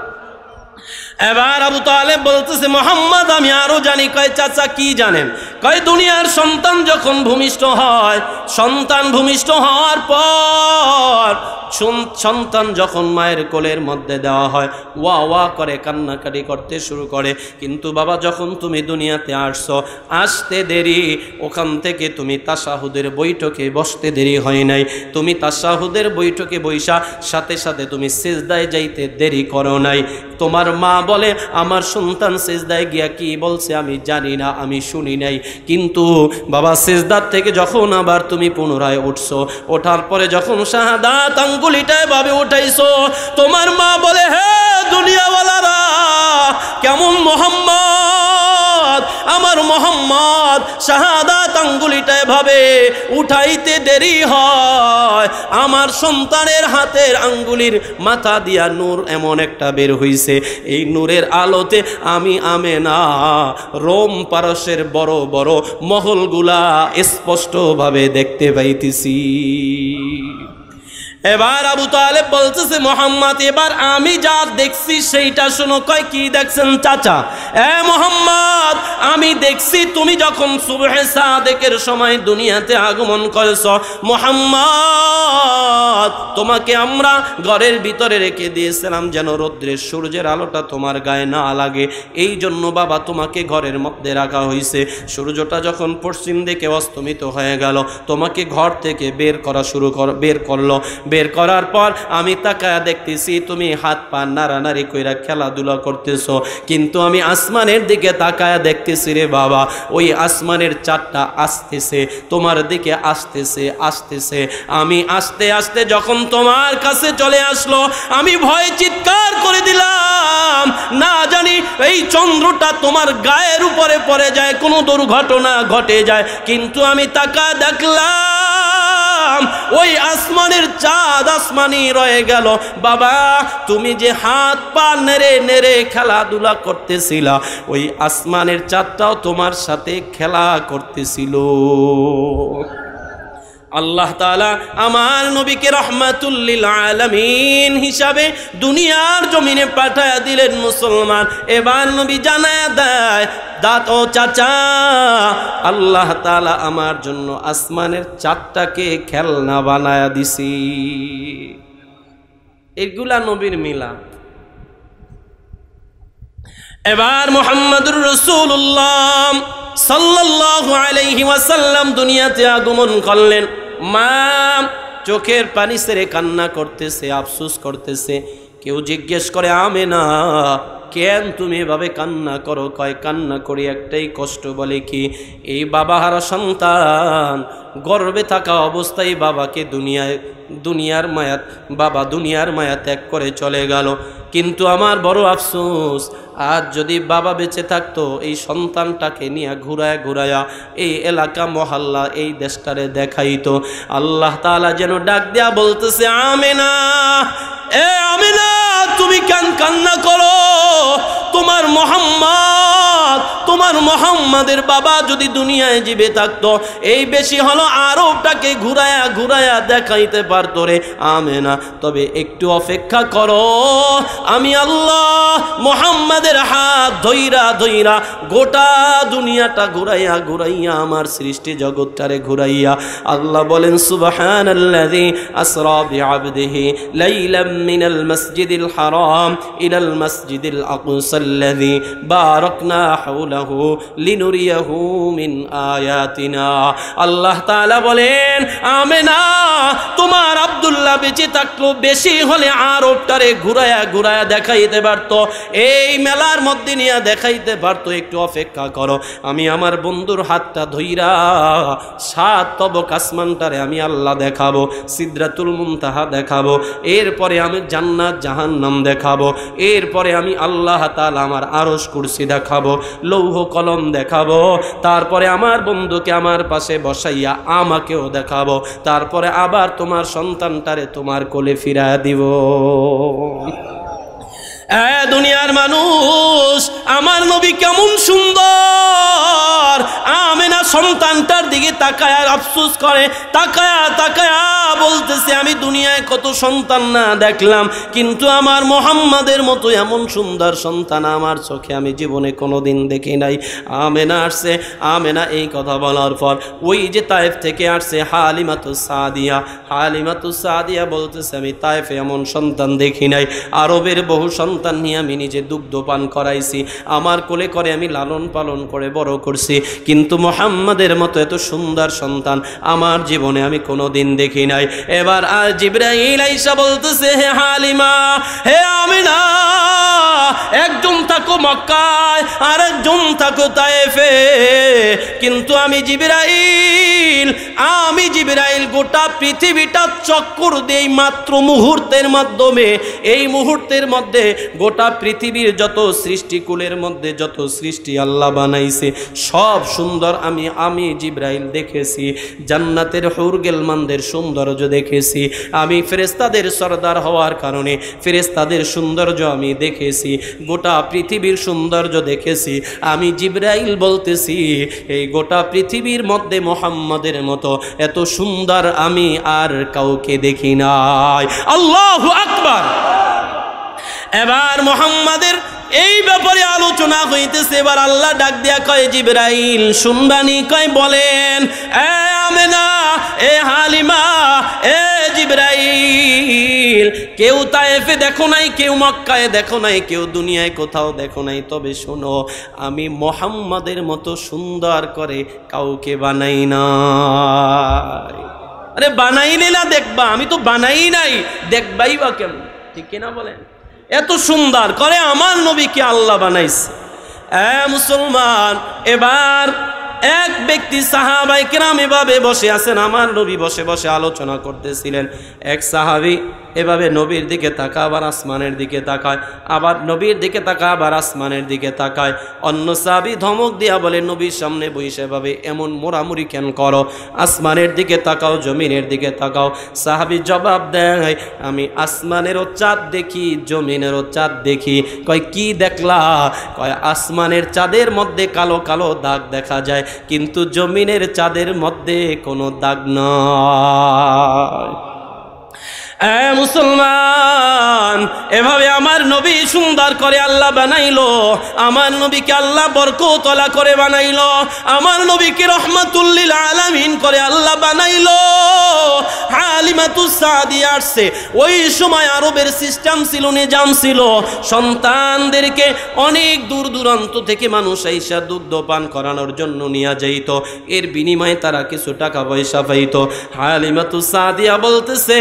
এবার আবু তাহলে বলতেছে মোহাম্মদ আমি আরো জানি কয় চাচা কি জানেন কয় দুনিয়ার সন্তান যখন ভূমিষ্ঠ হয় সন্তান ভূমিষ্ঠ হওয়ার পর সন্তান যখন মায়ের কোলের মধ্যে দেওয়া হয় ওয়া ওয়া করে কান্নাকাটি করতে শুরু করে কিন্তু বাবা যখন তুমি দুনিয়াতে আসছো আসতে দেরি ওখান থেকে তুমি তাসাহুদের বৈঠকে বসতে দেরি হয় নাই তুমি তাসাহুদের বৈঠকে বৈশা সাথে সাথে তুমি সেজদায় যাইতে দেরি করো নাই তোমার মা বলে আমার সন্তান সেজদায় গিয়া কি বলছে আমি জানি না আমি শুনি নাই কিন্তু বাবা সেজদার থেকে যখন আবার তুমি পুনরায় উঠছো ওঠার পরে যখন শাহাদাত আঙ্গুলিটা এভাবে উঠাইছো তোমার মা বলে হে দুনিয়াওয়ালারা কেমন মোহাম্মদ আমার মোহাম্মদ শাহাদাত আঙ্গুলিটা এভাবে উঠাইতে দেরি হয় আমার সন্তানের হাতের আঙ্গুলির মাথা দিয়া নূর এমন একটা বের হইছে এই নূরের আলোতে আমি আমে না রোম পারসের বড় বড় মহলগুলা স্পষ্টভাবে দেখতে পাইতেছি এবার আবু তালেব বলতেছে মোহাম্মদ এবার আমি যা দেখছি সেইটা শোনো কয় কি দেখছেন চাচা এ মোহাম্মদ আমি দেখছি তুমি যখন সুবহে সাদেকের সময় দুনিয়াতে আগমন করেছ মোহাম্মদ তোমাকে আমরা ঘরের ভিতরে রেখে দিয়েছিলাম যেন রৌদ্রের সূর্যের আলোটা তোমার গায়ে না লাগে এই জন্য বাবা তোমাকে ঘরের মধ্যে রাখা হয়েছে সূর্যটা যখন পশ্চিম দিকে অস্তমিত হয়ে গেল তোমাকে ঘর থেকে বের করা শুরু কর বের করলো বের করার পর আমি তাকায়া দেখতেছি তুমি হাত পা নাড়ানাড়ি কইরা খেলাধুলা করতেছো কিন্তু আমি আসমানের দিকে তাকায়া দেখতেছি রে বাবা ওই আসমানের চারটা আসতেছে তোমার দিকে আসতেছে আসতেছে আমি আস্তে আস্তে যখন তোমার কাছে চলে আসলো আমি ভয় চিৎকার করে দিলাম না জানি এই চন্দ্রটা তোমার গায়ের উপরে পড়ে যায় কোনো দুর্ঘটনা ঘটে যায় কিন্তু আমি তাকা দেখলাম দিলাম ওই আসমানের চাঁদ আসমানি রয়ে গেল বাবা তুমি যে হাত পা নেড়ে নেড়ে খেলাধুলা করতেছিল ওই আসমানের চাঁদটাও তোমার সাথে খেলা করতেছিল আল্লাহ তালা আমার নবীকে রহমাতুল্লিল আলমিন হিসাবে দুনিয়ার জমিনে পাঠায় দিলেন মুসলমান এবার নবী জানা দেয় দাঁত ও চাচা আল্লাহ তালা আমার জন্য আসমানের চারটাকে খেলনা বানায় দিছি এগুলা নবীর মিলা এবার মোহাম্মদুর রসুল্লাম সাল্লাল্লাহু আলাইহি ওয়াসাল্লাম দুনিয়াতে আগমন করলেন মা চোখের পানি সেরে কান্না করতেছে আফসুস করতেছে কেউ জিজ্ঞেস করে আমে না কেন তুমি এভাবে কান্না করো কয় কান্না করি একটাই কষ্ট বলে কি এই বাবা হারা সন্তান গর্বে থাকা অবস্থায় বাবাকে দুনিয়ায় দুনিয়ার মায়াত বাবা দুনিয়ার মায়া ত্যাগ করে চলে গেল কিন্তু আমার বড় আফসোস আজ যদি বাবা বেঁচে থাকতো এই সন্তানটাকে নিয়ে ঘুরায় ঘুরায়া এই এলাকা মহল্লা এই দেশটারে দেখাইত আল্লাহ তালা যেন ডাক দেয়া বলতেছে আমেনা এ আমেনা তুমি কান কান্না করো তোমার মোহাম্মদ তোমার মোহাম্মদের বাবা যদি দুনিয়ায় জীবে থাকতো এই বেশি হলো আরবটাকে ঘুরায়া ঘুরায়া দেখাইতে পারতো রে আমে না তবে একটু অপেক্ষা করো আমি আল্লাহ মোহাম্মদের হাত ধৈরা ধৈরা গোটা দুনিয়াটা ঘুরাইয়া ঘুরাইয়া আমার সৃষ্টি জগৎটারে ঘুরাইয়া আল্লাহ বলেন সুবাহান আল্লাহি আসরা বিআবদিহি লাইলাম মিনাল মসজিদিল হারাম ইলাল মসজিদিল আকসা الذي باركنا حوله لنريه من آياتنا তোমার আব্দুল্লাহ বেঁচে থাকলো বেশি হলে আর ওপটারে ঘুরায়া ঘুরায়া দেখাইতে পারতো এই মেলার মধ্যে নিয়ে দেখাইতে পারতো একটু অপেক্ষা করো আমি আমার বন্ধুর হাতটা ধইরা সাত তবক আমি আল্লাহ দেখাবো সিদ্রাতুল মুনতাহা দেখাবো এরপরে আমি জান্নাত জাহান্নাম দেখাবো এরপরে আমি আল্লাহ তা তালা আমার আরস কুর্সি দেখাবো লৌহ কলম দেখাবো তারপরে আমার বন্ধুকে আমার পাশে বসাইয়া আমাকেও দেখাবো তারপরে আবার তোমার সন্তানটারে তোমার কোলে ফিরা দিব দুনিয়ার মানুষ আমার নবী কেমন সুন্দর আমেনা সন্তানটার দিকে তাকায় আফসোস করে তাকায়া তাকায়া বলতেছে আমি দুনিয়ায় কত সন্তান না দেখলাম কিন্তু আমার মোহাম্মদের মতো এমন সুন্দর সন্তান আমার চোখে আমি জীবনে কোনো দিন দেখি নাই আমেনা আসছে আমেনা এই কথা বলার পর ওই যে তায়েফ থেকে আসছে হালিমাতু সাদিয়া হালিমাতু সাদিয়া বলতেছে আমি তায়েফে এমন সন্তান দেখি নাই আরবের বহু সন্তান সন্তান নিয়ে আমি নিজে দুগ্ধ পান করাইছি আমার কোলে করে আমি লালন পালন করে বড় করছি কিন্তু মোহাম্মদের মতো এত সুন্দর সন্তান আমার জীবনে আমি কোনো দিন দেখি নাই এবার আর জিব্রাহিল আইসা বলতেছে হে হালিমা হে আমিনা একজন থাকো মক্কায় আর একজন থাকো তায়েফে কিন্তু আমি জিবরাইল আমি জিবরাইল গোটা পৃথিবীটা চক্কর দেই মাত্র মুহূর্তের মাধ্যমে এই মুহূর্তের মধ্যে গোটা পৃথিবীর যত কুলের মধ্যে যত সৃষ্টি আল্লাহ বানাইছে সব সুন্দর আমি আমি জিব্রাইল দেখেছি জান্নাতের হৌরগেলমানদের সৌন্দর্য দেখেছি আমি ফেরেস্তাদের সর্দার হওয়ার কারণে ফেরেস্তাদের সৌন্দর্য আমি দেখেছি গোটা পৃথিবীর সৌন্দর্য দেখেছি আমি জিব্রাইল বলতেছি এই গোটা পৃথিবীর মধ্যে মোহাম্মদের মতো এত সুন্দর আমি আর কাউকে দেখি নাই আল্লাহ আকবার এবার মোহাম্মদের এই ব্যাপারে আলোচনা হইতেছে এবার আল্লাহ ডাক দিয়া কয় জিব্রাইল শুনবানি কয় বলেন এ আমেনা এ হালিমা এ জিব্রাইল কেউ তায়েফে দেখো নাই কেউ মক্কায় দেখো নাই কেউ দুনিয়ায় কোথাও দেখো নাই তবে শোনো আমি মোহাম্মদের মতো সুন্দর করে কাউকে বানাই না আরে বানাইলে না দেখবা আমি তো বানাই নাই দেখবাই বা কেমন ঠিক কিনা বলেন এত সুন্দর করে আমার নবীকে আল্লাহ বানাইছে মুসলমান এবার এক ব্যক্তি সাহাবাই কেরাম এভাবে বসে আছেন আমার নবী বসে বসে আলোচনা করতেছিলেন এক সাহাবি এভাবে নবীর দিকে তাকা আবার আসমানের দিকে তাকায় আবার নবীর দিকে তাকা আবার আসমানের দিকে তাকায় অন্য সাবি ধমক দিয়া বলে নবীর সামনে বইসে ভাবে এমন মোড়ামুড়ি কেন করো আসমানের দিকে তাকাও জমিনের দিকে তাকাও সাহাবি জবাব দেয় আমি আসমানেরও চাঁদ দেখি জমিনেরও চাঁদ দেখি কয় কি দেখলা কয় আসমানের চাঁদের মধ্যে কালো কালো দাগ দেখা যায় কিন্তু জমিনের চাঁদের মধ্যে কোনো দাগ নয় মুসলমান এভাবে আমার নবী সুন্দর করে আল্লাহ বানাইলো আমার নবীকে আল্লাহ বরকতলা করে বানাইলো আমার নবীকে রহমাতুল্লিল আলামিন করে আল্লাহ বানাইলো ওই সময় আরবের সিস্টেম ছিল নিজাম ছিল সন্তানদেরকে অনেক দূর দূরান্ত থেকে মানুষ এইসা করানোর জন্য এর বিনিময়ে তারা কিছু টাকা পয়সা বলতেছে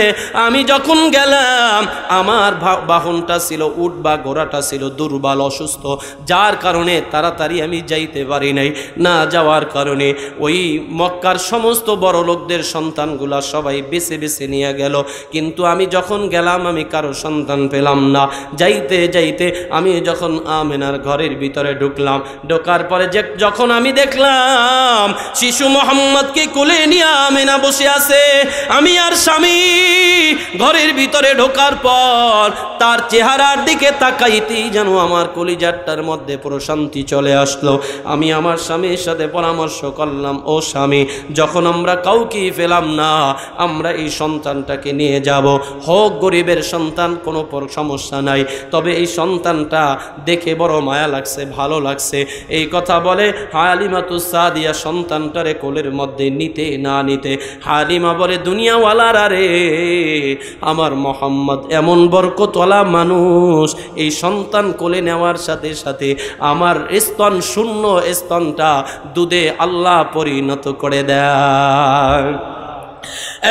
আমি যখন গেলাম আমার বাহনটা ছিল উট বা গোড়াটা ছিল দুর্বল অসুস্থ যার কারণে তাড়াতাড়ি আমি যাইতে পারি নাই না যাওয়ার কারণে ওই মক্কার সমস্ত বড় লোকদের সন্তানগুলা সবাই বেছে বেছে নিয়ে গেল কিন্তু আমি যখন গেলাম আমি কারো সন্তান পেলাম না যাইতে যাইতে আমি যখন আমেনার ঘরের ভিতরে ঢুকলাম ঢোকার পরে যে যখন আমি দেখলাম শিশু মোহাম্মদকে কোলে নিয়ে আমেনা বসে আছে আমি আর স্বামী ঘরের ভিতরে ঢোকার পর তার চেহারার দিকে তাকাইতেই যেন আমার কলিজারটার মধ্যে প্রশান্তি চলে আসলো আমি আমার স্বামীর সাথে পরামর্শ করলাম ও স্বামী যখন আমরা কাউকে পেলাম না আমরা এই সন্তানটাকে নিয়ে যাব হোক গরিবের সন্তান কোনো সমস্যা নাই তবে এই সন্তানটা দেখে বড় মায়া লাগছে ভালো লাগছে এই কথা বলে হালিমা তো সাদিয়া সন্তানটারে কোলের মধ্যে নিতে না নিতে হালিমা বলে দুনিয়াওয়ালারা রে আমার মোহাম্মদ এমন বরকতলা মানুষ এই সন্তান কোলে নেওয়ার সাথে সাথে আমার স্তন শূন্য স্তনটা দুধে আল্লাহ পরিণত করে দেয়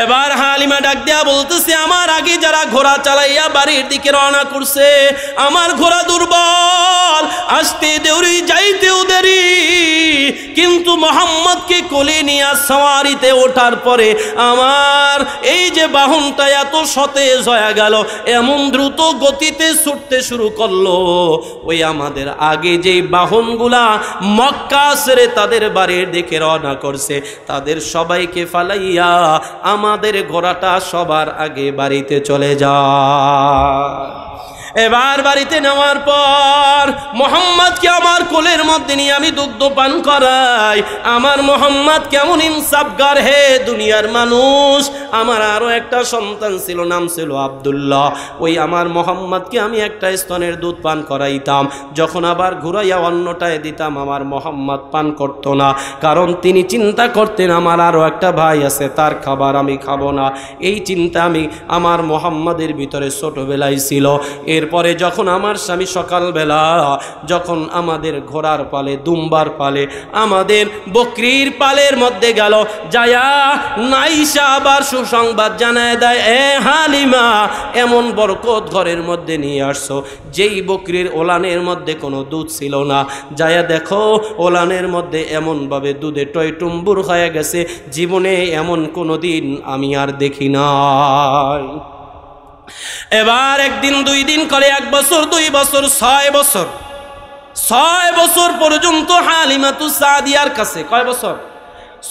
এবার হালিমা ডাক দিয়া বলতেছে আমার আগে যারা ঘোড়া চালাইয়া বাড়ির দিকে রওনা করছে আমার ঘোড়া দুর্বল আসতে দেউরি যাইতেও দেরি কিন্তু মোহাম্মদকে কোলে নিয়ে সওয়ারিতে ওঠার পরে আমার এই যে বাহনটা এত সতেজ হয়ে গেল এমন দ্রুত গতিতে ছুটতে শুরু করলো ওই আমাদের আগে যেই বাহনগুলা মক্কা সেরে তাদের বাড়ির দিকে রওনা করছে তাদের সবাইকে ফালাইয়া আমাদের ঘোড়াটা সবার আগে বাড়িতে চলে যায় এবার বাড়িতে নেওয়ার পর মোহাম্মদকে আমার কোলের মধ্যে নিয়ে আমি দুগ্ধ পান করাই আমার মোহাম্মদ কেমন ইনসাফগার হে দুনিয়ার মানুষ আমার আরও একটা সন্তান ছিল নাম ছিল আবদুল্লাহ ওই আমার মোহাম্মদকে আমি একটা স্তনের দুধ পান করাইতাম যখন আবার ঘুরাইয়া অন্যটায় দিতাম আমার মোহাম্মদ পান করত না কারণ তিনি চিন্তা করতেন আমার আরও একটা ভাই আছে তার খাবার আমি খাবো না এই চিন্তা আমি আমার মোহাম্মদের ভিতরে ছোটোবেলায় ছিল এর এরপরে যখন আমার স্বামী সকালবেলা যখন আমাদের ঘোড়ার পালে দুম্বার পালে আমাদের বকরির পালের মধ্যে গেল যায়া নাইসা আবার সুসংবাদ জানায় দেয় এ হালিমা এমন বরকত ঘরের মধ্যে নিয়ে আসছো যেই বকরির ওলানের মধ্যে কোনো দুধ ছিল না যায়া দেখো ওলানের মধ্যে এমনভাবে দুধে টুম্বুর হয়ে গেছে জীবনে এমন কোনো দিন আমি আর দেখি নাই এবার একদিন দুই দিন করে এক বছর দুই বছর ছয় বছর ছয় বছর পর্যন্ত হালিমাতু সাদিয়ার কাছে কয় বছর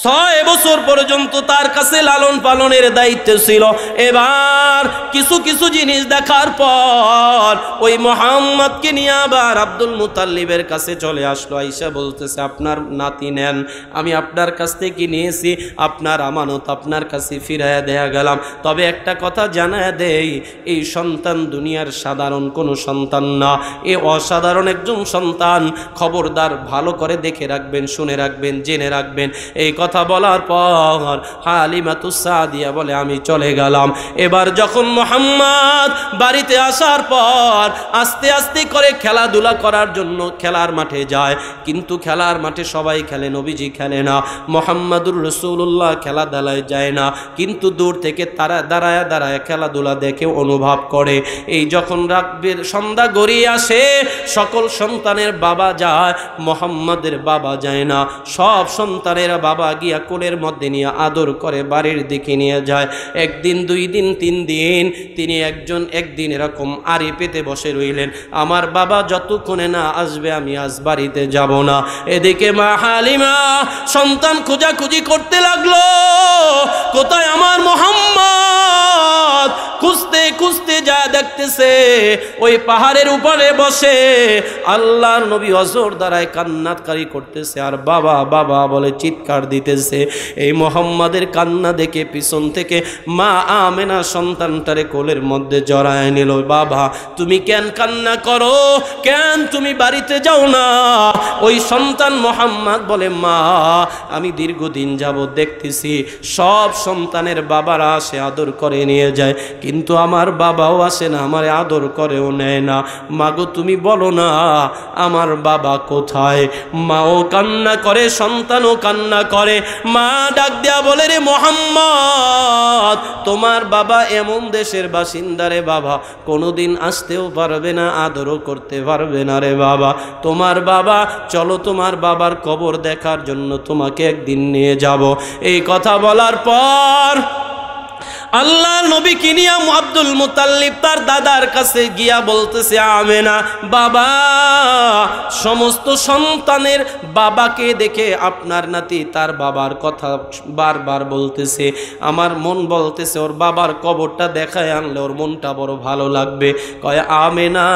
ছয় বছর পর্যন্ত তার কাছে লালন পালনের দায়িত্ব ছিল এবার কিছু কিছু জিনিস দেখার পর ওই মোহাম্মদকে নিয়ে আবার আব্দুল মুতাল্লিবের কাছে চলে আসলো আইসা বলতেছে আপনার নাতি নেন আমি আপনার কাছ থেকে নিয়েছি আপনার আমানত আপনার কাছে ফিরাইয়া দেয়া গেলাম তবে একটা কথা জানায় দেই এই সন্তান দুনিয়ার সাধারণ কোনো সন্তান না এ অসাধারণ একজন সন্তান খবরদার ভালো করে দেখে রাখবেন শুনে রাখবেন জেনে রাখবেন এই কথা কথা বলার পর হালিমাতুসা দিয়া বলে আমি চলে গেলাম এবার যখন মোহাম্মদ বাড়িতে আসার পর আস্তে আস্তে করে খেলাধুলা করার জন্য খেলার মাঠে যায় কিন্তু খেলার মাঠে সবাই খেলে নবীজি খেলে না মোহাম্মদুর রসুল্লাহ খেলাধুলায় যায় না কিন্তু দূর থেকে তারা দাঁড়ায় দাঁড়ায় খেলাধুলা দেখে অনুভব করে এই যখন রাগবের সন্ধ্যা গড়িয়ে আসে সকল সন্তানের বাবা যায় মোহাম্মদের বাবা যায় না সব সন্তানের বাবা বাবা গিয়া কোলের মধ্যে নিয়ে আদর করে বাড়ির দিকে নিয়ে যায় একদিন দুই দিন তিন দিন তিনি একজন একদিন এরকম আড়ি পেতে বসে রইলেন আমার বাবা যতক্ষণে না আসবে আমি আজ বাড়িতে যাব না এদিকে মা হালিমা সন্তান খোঁজাখুঁজি করতে লাগলো কোথায় আমার মোহাম্মদ খুঁজতে খুঁজতে যা দেখতেছে ওই পাহাড়ের উপরে বসে আল্লাহর নবী অজর দ্বারায় কান্নাতকারি করতেছে আর বাবা বাবা বলে চিৎকার দিয়ে দিতেছে এই মোহাম্মদের কান্না দেখে পিছন থেকে মা আমেনা সন্তানটারে কোলের মধ্যে জড়ায় নিল বাবা তুমি কেন কান্না করো কেন তুমি বাড়িতে যাও না ওই সন্তান মোহাম্মদ বলে মা আমি দীর্ঘদিন যাব দেখতেছি সব সন্তানের বাবারা আসে আদর করে নিয়ে যায় কিন্তু আমার বাবাও আসে না আমার আদর করেও নেয় না মাগো তুমি বলো না আমার বাবা কোথায় মাও কান্না করে সন্তানও কান্না করে করে মা ডাক দেয়া বলে রে মোহাম্মদ তোমার বাবা এমন দেশের বাসিন্দা রে বাবা কোনোদিন আসতেও পারবে না আদরও করতে পারবে না রে বাবা তোমার বাবা চলো তোমার বাবার কবর দেখার জন্য তোমাকে একদিন নিয়ে যাব এই কথা বলার পর আল্লাহ নবী কিনিয়া আব্দুল মুতাল্লিব তার দাদার কাছে গিয়া বলতেছে আমেনা বাবা সমস্ত সন্তানের বাবাকে দেখে আপনার নাতি তার বাবার কথা বারবার বলতেছে আমার মন বলতেছে ওর বাবার কবরটা দেখায় আনলে ওর মনটা বড় ভালো লাগবে কয় আমেনা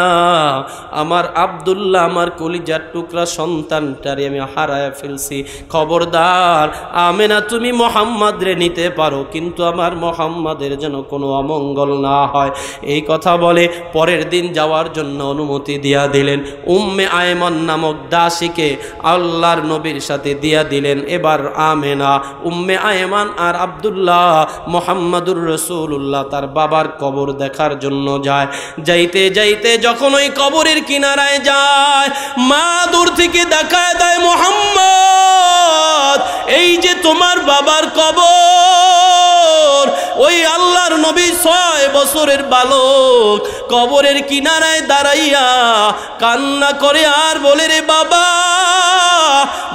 আমার আবদুল্লাহ আমার কলিজার টুকরা সন্তানটারে আমি হারায় ফেলছি খবরদার আমেনা তুমি মোহাম্মদ রে নিতে পারো কিন্তু আমার মোহাম্মদ তোমাদের যেন কোনো অমঙ্গল না হয় এই কথা বলে পরের দিন যাওয়ার জন্য অনুমতি দিয়া দিলেন উম্মে আয়মন নামক দাসীকে আল্লাহর নবীর সাথে দিয়া দিলেন এবার আমেনা উম্মে আয়মান আর আবদুল্লাহ মোহাম্মদুর রসুল্লাহ তার বাবার কবর দেখার জন্য যায় যাইতে যাইতে যখন ওই কবরের কিনারায় যায় মা দূর থেকে দেখায় দেয় মোহাম্মদ এই যে তোমার বাবার কবর ওই আল্লাহর নবী ছয় বছরের বালক কবরের কিনারায় দাঁড়াইয়া কান্না করে আর বলে রে বাবা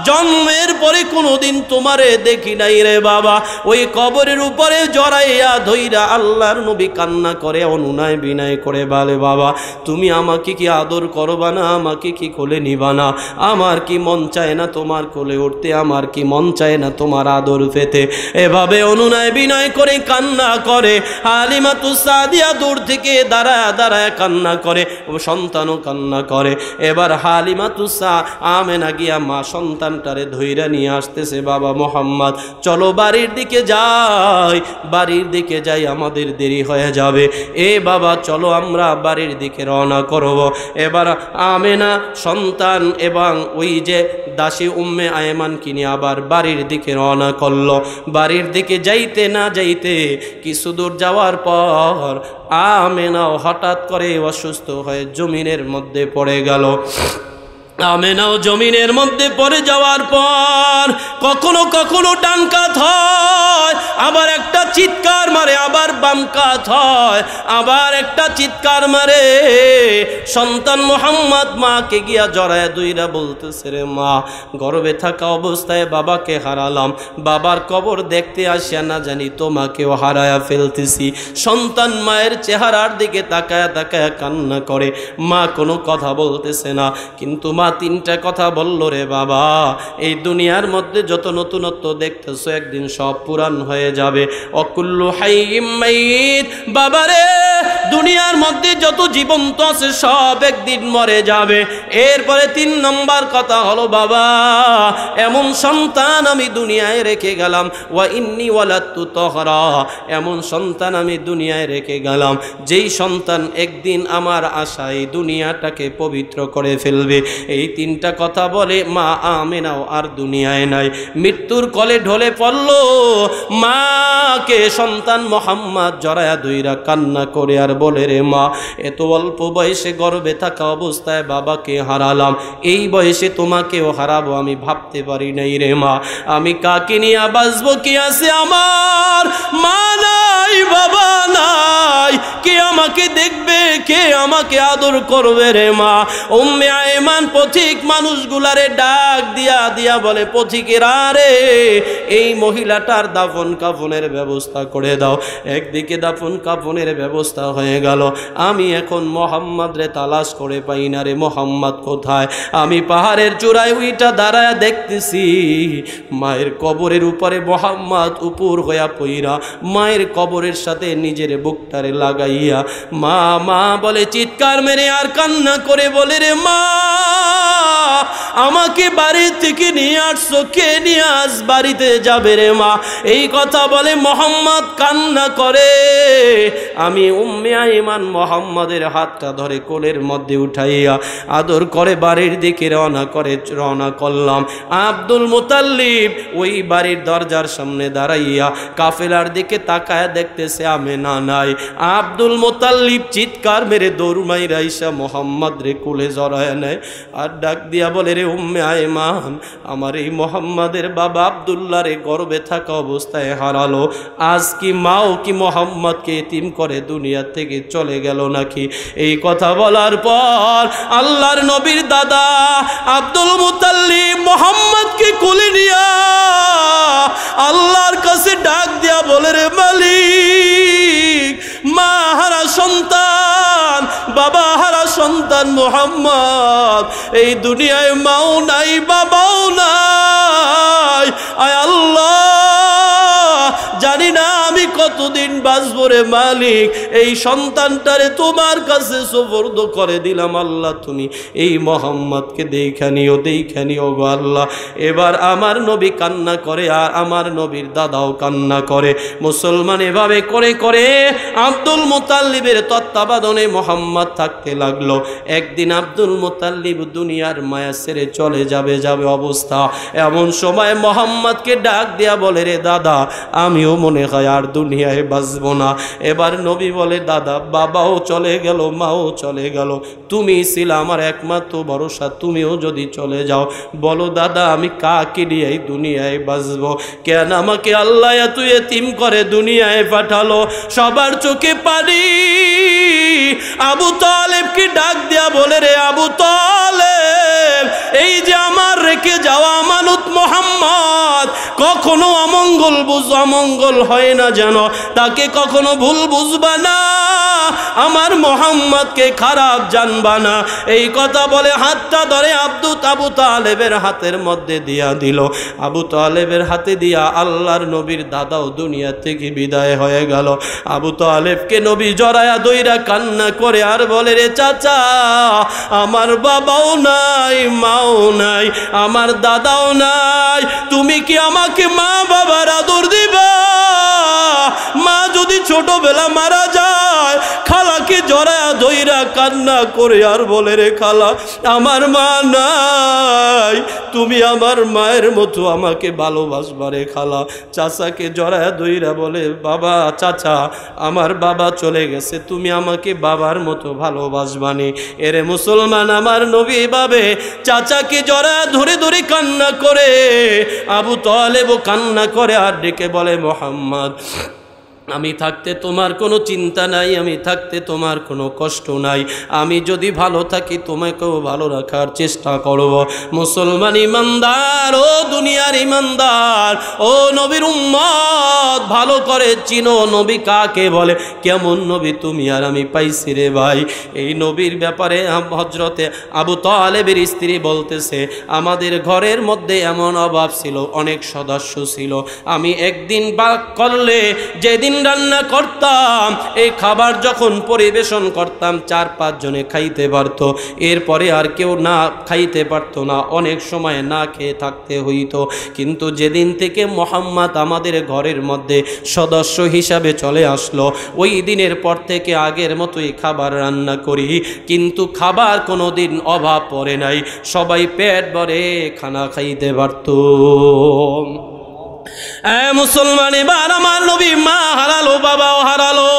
জন্মের পরে কোনোদিন তোমারে দেখি নাই রে বাবা ওই কবরের উপরে জড়াইয়া ধইরা আল্লাহর নবী কান্না করে অনুনায় বিনয় করে বলে বাবা তুমি আমাকে কি আদর করবা না আমাকে কি কোলে নিবা না আমার কি মন চায় না তোমার কোলে উঠতে আমার কি মন চায় না তোমার আদর পেতে এভাবে অনুনয় বিনয় করে কান্না করে আলিমা তুসাদিয়া দূর থেকে দাঁড়ায় দাঁড়ায় কান্না করে ও সন্তানও কান্না করে এবার হালিমা তুসা আমেনা গিয়া মা সন্তান শয়তানটারে ধৈরা নিয়ে আসতেছে বাবা মোহাম্মদ চলো বাড়ির দিকে যাই বাড়ির দিকে যাই আমাদের দেরি হয়ে যাবে এ বাবা চলো আমরা বাড়ির দিকে রওনা করব এবার আমেনা সন্তান এবং ওই যে দাসী উম্মে আয়মান কিনে আবার বাড়ির দিকে রওনা করল বাড়ির দিকে যাইতে না যাইতে কিছু দূর যাওয়ার পর আমেনাও হঠাৎ করে অসুস্থ হয়ে জমিনের মধ্যে পড়ে গেল আমেনাও জমিনের মধ্যে পড়ে যাওয়ার পর কখনো কখনো ডান কাত হয় আবার একটা চিৎকার মারে আবার বাম কাত হয় আবার একটা চিৎকার মারে সন্তান মোহাম্মদ মাকে গিয়া জড়ায় দুইরা বলতেছে রে মা গর্বে থাকা অবস্থায় বাবাকে হারালাম বাবার কবর দেখতে আসিয়া না জানি তোমাকেও হারায়া ফেলতেছি সন্তান মায়ের চেহারার দিকে তাকায় তাকায় কান্না করে মা কোনো কথা বলতেছে না কিন্তু মা বাবা তিনটা কথা বলল রে বাবা এই দুনিয়ার মধ্যে যত নতুনত্ব দেখতেছো একদিন সব পুরাণ হয়ে যাবে অকুল্লু বাবা বাবারে দুনিয়ার মধ্যে যত জীবন্ত আছে সব একদিন মরে যাবে এরপরে তিন নম্বর কথা হলো বাবা এমন সন্তান আমি দুনিয়ায় রেখে গেলাম ওয়া ইন্নি ওয়ালাত্তু তহরা এমন সন্তান আমি দুনিয়ায় রেখে গেলাম যেই সন্তান একদিন আমার আশায় দুনিয়াটাকে পবিত্র করে ফেলবে এই তিনটা কথা বলে মা আমেনাও আর দুনিয়ায় নাই মৃত্যুর কলে ঢলে পড়ল মাকে সন্তান মোহাম্মদ জরায়া দুইরা কান্না করে আর বলে রে মা এত অল্প বয়সে গর্বে থাকা অবস্থায় বাবাকে হারালাম এই বয়সে তোমাকেও হারাবো আমি ভাবতে পারি নাই রে মা আমি কাকে নিয়ে বাঁচবো কি আছে আমার মা না নাই বাবা নাই কে আমাকে দেখবে কে আমাকে আদর করবে রে মা উম্মে আয়মান পথিক মানুষগুলারে ডাক দিয়া দিয়া বলে পথিকের আরে এই মহিলাটার দাফন কাফনের ব্যবস্থা করে দাও একদিকে দাফন কাফনের ব্যবস্থা হয়ে গেল আমি এখন মোহাম্মদ রে তালাশ করে পাই না রে মোহাম্মদ কোথায় আমি পাহাড়ের চূড়ায় উইটা দাঁড়ায় দেখতেছি মায়ের কবরের উপরে মোহাম্মদ উপর হইয়া পইরা মায়ের কবর কবরের সাথে নিজের বুকটারে লাগাইয়া মা মা বলে চিৎকার মেরে আর কান্না করে বলে রে মা আমাকে বাড়ি থেকে নিয়ে আসছো কে নিয়ে আস বাড়িতে যাবে রে মা এই কথা বলে মোহাম্মদ কান্না করে আমি উম্মিয়া ইমান মোহাম্মদের হাতটা ধরে কোলের মধ্যে উঠাইয়া আদর করে বাড়ির দিকে রওনা করে রওনা করলাম আব্দুল মোতাল্লিব ওই বাড়ির দরজার সামনে দাঁড়াইয়া কাফেলার দিকে তাকায় দেখতেছে আমি না নাই আব্দুল মোতাল্লিব চিৎকার মেরে দৌড়মাই রাইসা মোহাম্মদ রে কুলে জড়ায় নেয় আর ডাক দিয়া বলে রে উম্মে আয়মান আমার এই মোহাম্মদের বাবা আবদুল্লা রে গর্বে থাকা অবস্থায় হারালো আজ কি মাও কি মোহাম্মদকে এতিম করে দুনিয়া থেকে চলে গেল নাকি এই কথা বলার পর আল্লাহর নবীর দাদা আব্দুল মুতাল্লিব মোহাম্মদকে কুলে নিয়া আল্লাহর কাছে ডাক দিয়া বলে রে মালিক মা হারা সন্তান বাবা হারা সন্তান মোহাম্মদ এই দুনিয়ায় মাও নাই বাবাও নাই আয় আল্লাহ জানি না আমি কতদিন বাঁচব রে মালিক এই সন্তানটারে তোমার কাছে সুপর্দ করে দিলাম আল্লাহ তুমি এই মোহাম্মদকে দেখানি ও দেখানি ও গো আল্লাহ এবার আমার নবী কান্না করে আর আমার নবীর দাদাও কান্না করে মুসলমান এভাবে করে করে আব্দুল মোতাল্লিবের তত্ত্বাবধানে মোহাম্মদ থাকতে লাগলো একদিন আব্দুল মোতাল্লিব দুনিয়ার মায়া সেরে চলে যাবে যাবে অবস্থা এমন সময় মোহাম্মদকে ডাক দেয়া বলে রে দাদা আমিও মনে হয় আর দুনিয়ায় বাঁচব না এবার নবী বলে দাদা বাবাও চলে গেল মাও চলে গেল তুমি ছিল আমার একমাত্র ভরসা তুমিও যদি চলে যাও বলো দাদা আমি কাকে নিয়ে দুনিয়ায় বাঁচব কেন আমাকে আল্লাহ এত এতিম করে দুনিয়ায় পাঠালো সবার চোখে পানি আবু তালেবকে ডাক দেয়া বলে রে আবু তালেব এই যে আমার রেখে যাওয়া মানুত মোহাম্মদ কখনো অমঙ্গল বুঝ অমঙ্গল হয় না যেন তাকে কখনো ভুল বুঝবা না আমার মোহাম্মদকে খারাপ জানবা না এই কথা বলে হাতটা ধরে আব্দুত আবু তালেবের হাতের মধ্যে দিয়া দিল আবু তালেবের হাতে দিয়া আল্লাহর নবীর দাদাও দুনিয়া থেকে বিদায় হয়ে গেল আবু তালেবকে নবী জরায়া দইরা কান্না করে আর বলে রে চাচা আমার বাবাও নাই মাও নাই আমার দাদাও নাই তুমি কি আমাকে মা বাবার আদর দিবা মা যদি ছোটবেলা মারা যায় খালাকে জরা জয়রা কান্না করে আর বলে রে খালা আমার মা নাই তুমি আমার মায়ের মতো আমাকে ভালোবাসবা রে খালা চাচাকে জরা দইরা বলে বাবা চাচা আমার বাবা চলে গেছে তুমি আমাকে বাবার মতো ভালোবাসবানি এরে মুসলমান আমার নবী বাবে চাচা চাচাকে জরা ধরে ধরে কান্না করে আবু তলেব কান্না করে আর ডেকে বলে মোহাম্মদ আমি থাকতে তোমার কোনো চিন্তা নাই আমি থাকতে তোমার কোনো কষ্ট নাই আমি যদি ভালো থাকি তোমাকেও ভালো রাখার চেষ্টা করব মুসলমান ইমানদার ও দুনিয়ার ইমানদার ও নবীর উম্মত ভালো করে চিনো নবী কাকে বলে কেমন নবী তুমি আর আমি পাইছি রে ভাই এই নবীর ব্যাপারে হজরতে আবু তালেবের স্ত্রী বলতেছে আমাদের ঘরের মধ্যে এমন অভাব ছিল অনেক সদস্য ছিল আমি একদিন বাক করলে যেদিন দিন রান্না করতাম এই খাবার যখন পরিবেশন করতাম চার পাঁচ জনে খাইতে পারত এরপরে আর কেউ না খাইতে পারতো না অনেক সময় না খেয়ে থাকতে হইত কিন্তু যেদিন থেকে মোহাম্মদ আমাদের ঘরের মধ্যে সদস্য হিসাবে চলে আসলো ওই দিনের পর থেকে আগের মতোই খাবার রান্না করি কিন্তু খাবার কোনো দিন অভাব পড়ে নাই সবাই পেট ভরে খানা খাইতে পারত মুসলমান এবার আমার নবী মা হারালো বাবাও হারালো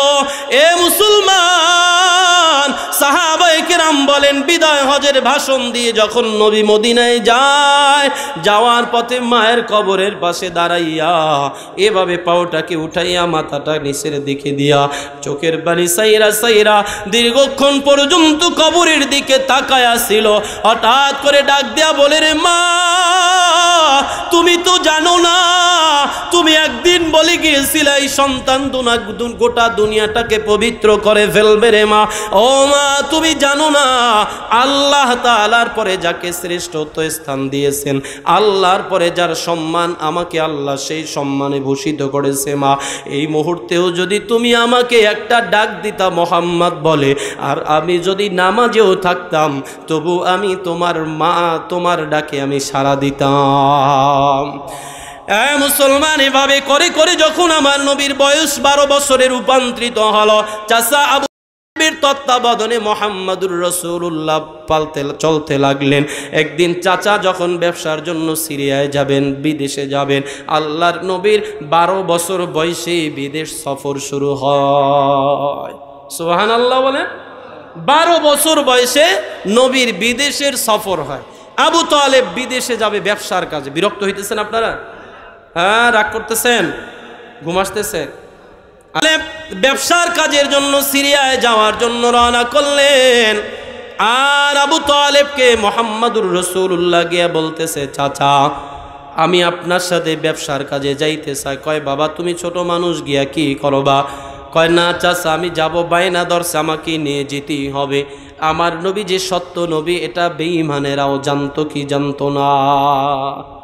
এ মুসলমান সাহাবাই কেরাম বলেন বিদায় হজের ভাষণ দিয়ে যখন নবী মদিনায় যায় যাওয়ার পথে মায়ের কবরের পাশে দাঁড়াইয়া এভাবে পাওটাকে উঠাইয়া মাথাটা নিচের দিকে দিয়া চোখের বালি সাইরা সাইরা দীর্ঘক্ষণ পর্যন্ত কবরের দিকে তাকায়া ছিল হঠাৎ করে ডাক দিয়া বলে রে মা তুমি তো জানো বলে গিয়েছিল এই সন্তান গোটা দুনিয়াটাকে পবিত্র করে ফেলবে রে মা ও মা তুমি জানো না আল্লাহ তালার পরে যাকে শ্রেষ্ঠত্ব স্থান দিয়েছেন আল্লাহর পরে যার সম্মান আমাকে আল্লাহ সেই সম্মানে ভূষিত করেছে মা এই মুহূর্তেও যদি তুমি আমাকে একটা ডাক দিতা মোহাম্মদ বলে আর আমি যদি নামাজেও থাকতাম তবু আমি তোমার মা তোমার ডাকে আমি সাড়া দিতাম মুসলমান এভাবে করে করে যখন আমার নবীর বয়স বারো বছরে রূপান্তরিত হল চাষা আবু তত্ত্বাবধানে মোহাম্মদুর রসুল্লাহ পালতে চলতে লাগলেন একদিন চাচা যখন ব্যবসার জন্য সিরিয়ায় যাবেন বিদেশে যাবেন আল্লাহর নবীর বারো বছর বয়সে বিদেশ সফর শুরু হয় সোহান আল্লাহ বলেন বারো বছর বয়সে নবীর বিদেশের সফর হয় আবু তালেব বিদেশে যাবে ব্যবসার কাজে বিরক্ত হইতেছেন আপনারা হ্যাঁ রাগ করতেছেন ঘুম আসতেছে ব্যবসার কাজের জন্য সিরিয়ায় যাওয়ার জন্য রওনা করলেন আর আবু তালেবকে মোহাম্মদুর রসুল্লাহ গিয়া বলতেছে চাচা আমি আপনার সাথে ব্যবসার কাজে যাইতে চাই কয় বাবা তুমি ছোট মানুষ গিয়া কি করবা কয় না চাচা আমি যাব বাইনা দর্শ আমাকে নিয়ে যেতেই হবে আমার নবী যে সত্য নবী এটা বেঈমানেরাও জানতো কি জানতো না